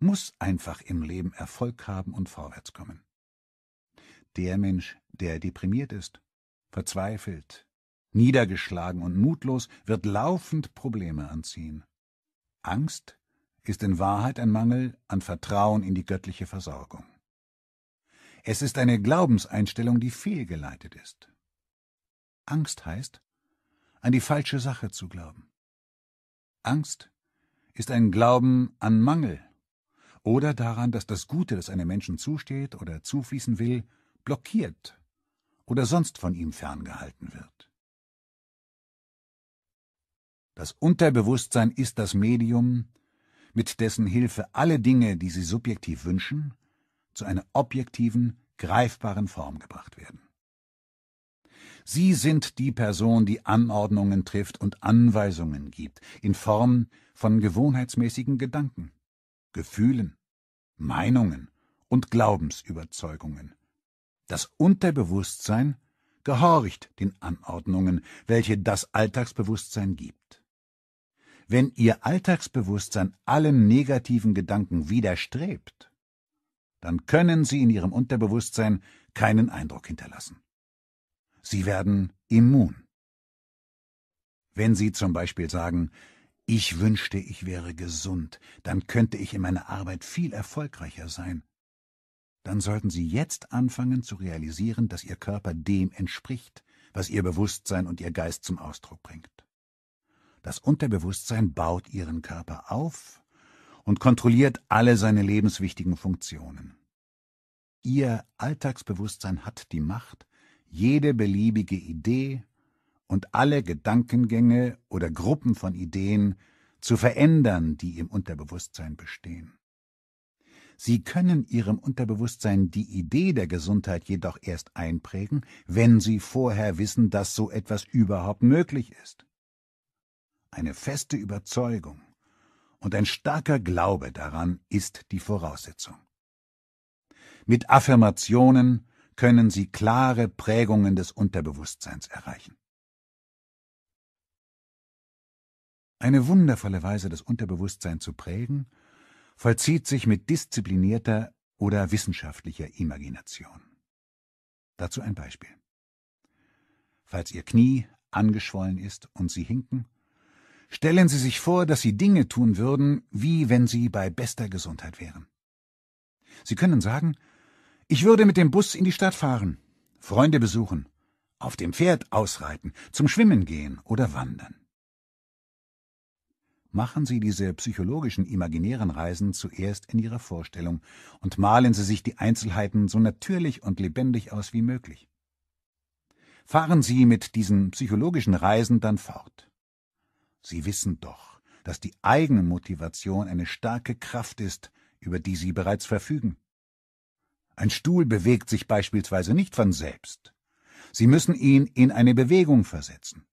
muss einfach im Leben Erfolg haben und vorwärtskommen. Der Mensch, der deprimiert ist, verzweifelt, niedergeschlagen und mutlos, wird laufend Probleme anziehen. Angst ist in Wahrheit ein Mangel an Vertrauen in die göttliche Versorgung. Es ist eine Glaubenseinstellung, die fehlgeleitet ist. Angst heißt, an die falsche Sache zu glauben. Angst ist ein Glauben an Mangel oder daran, dass das Gute, das einem Menschen zusteht oder zufließen will, blockiert oder sonst von ihm ferngehalten wird. Das Unterbewusstsein ist das Medium, mit dessen Hilfe alle Dinge, die sie subjektiv wünschen, zu einer objektiven, greifbaren Form gebracht werden. Sie sind die Person, die Anordnungen trifft und Anweisungen gibt, in Form von gewohnheitsmäßigen Gedanken, Gefühlen, Meinungen und Glaubensüberzeugungen. Das Unterbewusstsein gehorcht den Anordnungen, welche das Alltagsbewusstsein gibt. Wenn Ihr Alltagsbewusstsein allen negativen Gedanken widerstrebt, dann können Sie in Ihrem Unterbewusstsein keinen Eindruck hinterlassen. Sie werden immun. Wenn Sie zum Beispiel sagen, ich wünschte, ich wäre gesund, dann könnte ich in meiner Arbeit viel erfolgreicher sein, dann sollten Sie jetzt anfangen zu realisieren, dass Ihr Körper dem entspricht, was Ihr Bewusstsein und Ihr Geist zum Ausdruck bringt. Das Unterbewusstsein baut Ihren Körper auf und kontrolliert alle seine lebenswichtigen Funktionen. Ihr Alltagsbewusstsein hat die Macht, jede beliebige Idee und alle Gedankengänge oder Gruppen von Ideen zu verändern, die im Unterbewusstsein bestehen. Sie können Ihrem Unterbewusstsein die Idee der Gesundheit jedoch erst einprägen, wenn Sie vorher wissen, dass so etwas überhaupt möglich ist. Eine feste Überzeugung und ein starker Glaube daran ist die Voraussetzung. Mit Affirmationen, können sie klare Prägungen des Unterbewusstseins erreichen. Eine wundervolle Weise, das Unterbewusstsein zu prägen, vollzieht sich mit disziplinierter oder wissenschaftlicher Imagination. Dazu ein Beispiel. Falls Ihr Knie angeschwollen ist und Sie hinken, stellen Sie sich vor, dass Sie Dinge tun würden, wie wenn Sie bei bester Gesundheit wären. Sie können sagen, ich würde mit dem Bus in die Stadt fahren, Freunde besuchen, auf dem Pferd ausreiten, zum Schwimmen gehen oder wandern. Machen Sie diese psychologischen imaginären Reisen zuerst in Ihrer Vorstellung und malen Sie sich die Einzelheiten so natürlich und lebendig aus wie möglich. Fahren Sie mit diesen psychologischen Reisen dann fort. Sie wissen doch, dass die eigene Motivation eine starke Kraft ist, über die Sie bereits verfügen. Ein Stuhl bewegt sich beispielsweise nicht von selbst. Sie müssen ihn in eine Bewegung versetzen.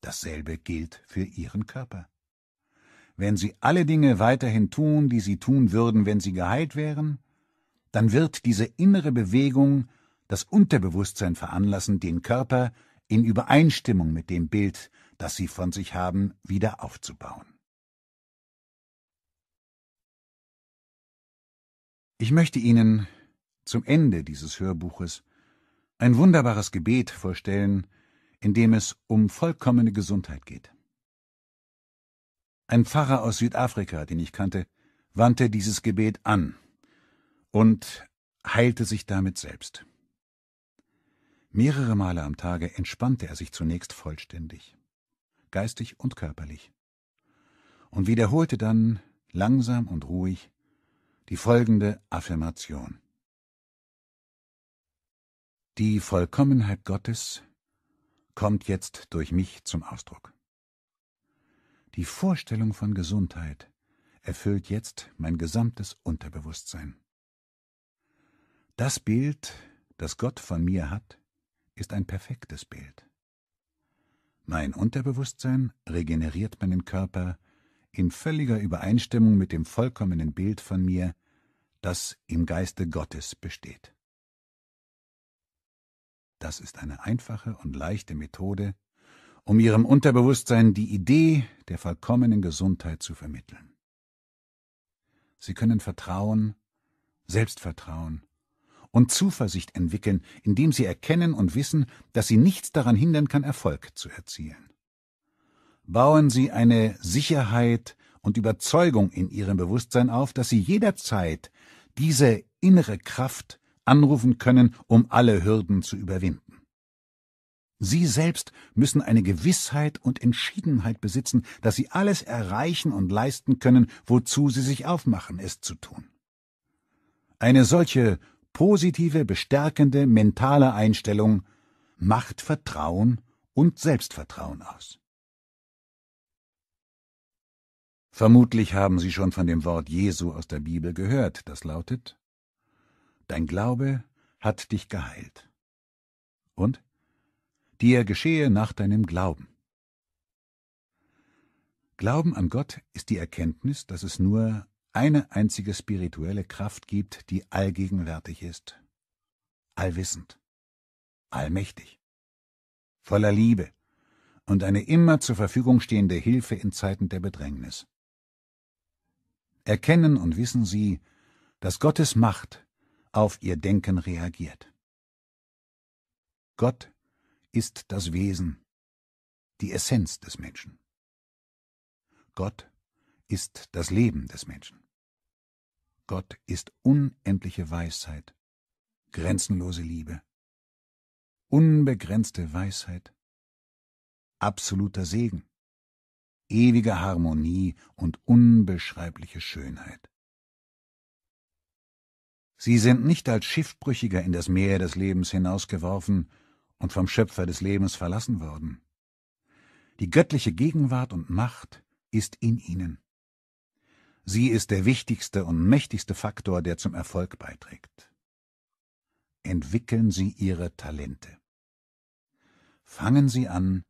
Dasselbe gilt für Ihren Körper. Wenn Sie alle Dinge weiterhin tun, die Sie tun würden, wenn Sie geheilt wären, dann wird diese innere Bewegung das Unterbewusstsein veranlassen, den Körper in Übereinstimmung mit dem Bild, das Sie von sich haben, wieder aufzubauen. Ich möchte Ihnen zum Ende dieses Hörbuches ein wunderbares Gebet vorstellen, in dem es um vollkommene Gesundheit geht. Ein Pfarrer aus Südafrika, den ich kannte, wandte dieses Gebet an und heilte sich damit selbst. Mehrere Male am Tage entspannte er sich zunächst vollständig, geistig und körperlich, und wiederholte dann langsam und ruhig die folgende Affirmation. Die Vollkommenheit Gottes kommt jetzt durch mich zum Ausdruck. Die Vorstellung von Gesundheit erfüllt jetzt mein gesamtes Unterbewusstsein. Das Bild, das Gott von mir hat, ist ein perfektes Bild. Mein Unterbewusstsein regeneriert meinen Körper in völliger Übereinstimmung mit dem vollkommenen Bild von mir, das im Geiste Gottes besteht. Das ist eine einfache und leichte Methode, um ihrem Unterbewusstsein die Idee der vollkommenen Gesundheit zu vermitteln. Sie können Vertrauen, Selbstvertrauen und Zuversicht entwickeln, indem sie erkennen und wissen, dass sie nichts daran hindern kann, Erfolg zu erzielen. Bauen Sie eine Sicherheit und Überzeugung in Ihrem Bewusstsein auf, dass Sie jederzeit diese innere Kraft anrufen können, um alle Hürden zu überwinden. Sie selbst müssen eine Gewissheit und Entschiedenheit besitzen, dass sie alles erreichen und leisten können, wozu sie sich aufmachen, es zu tun. Eine solche positive, bestärkende, mentale Einstellung macht Vertrauen und Selbstvertrauen aus. Vermutlich haben Sie schon von dem Wort Jesu aus der Bibel gehört, das lautet Dein Glaube hat dich geheilt. Und? Dir geschehe nach deinem Glauben. Glauben an Gott ist die Erkenntnis, dass es nur eine einzige spirituelle Kraft gibt, die allgegenwärtig ist, allwissend, allmächtig, voller Liebe und eine immer zur Verfügung stehende Hilfe in Zeiten der Bedrängnis. Erkennen und wissen Sie, dass Gottes Macht auf ihr Denken reagiert. Gott ist das Wesen, die Essenz des Menschen. Gott ist das Leben des Menschen. Gott ist unendliche Weisheit, grenzenlose Liebe, unbegrenzte Weisheit, absoluter Segen, ewige Harmonie und unbeschreibliche Schönheit. Sie sind nicht als Schiffbrüchiger in das Meer des Lebens hinausgeworfen und vom Schöpfer des Lebens verlassen worden. Die göttliche Gegenwart und Macht ist in ihnen. Sie ist der wichtigste und mächtigste Faktor, der zum Erfolg beiträgt. Entwickeln Sie Ihre Talente. Fangen Sie an,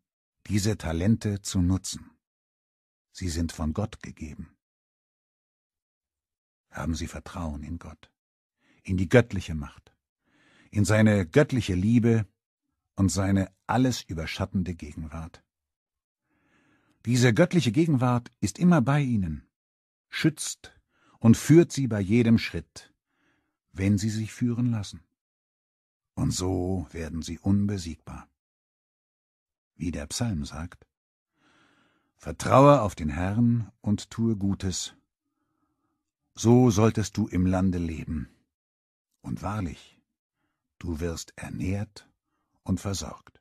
diese Talente zu nutzen. Sie sind von Gott gegeben. Haben Sie Vertrauen in Gott in die göttliche Macht, in seine göttliche Liebe und seine alles überschattende Gegenwart. Diese göttliche Gegenwart ist immer bei ihnen, schützt und führt sie bei jedem Schritt, wenn sie sich führen lassen. Und so werden sie unbesiegbar. Wie der Psalm sagt, Vertraue auf den Herrn und tue Gutes. So solltest du im Lande leben und wahrlich, du wirst ernährt und versorgt.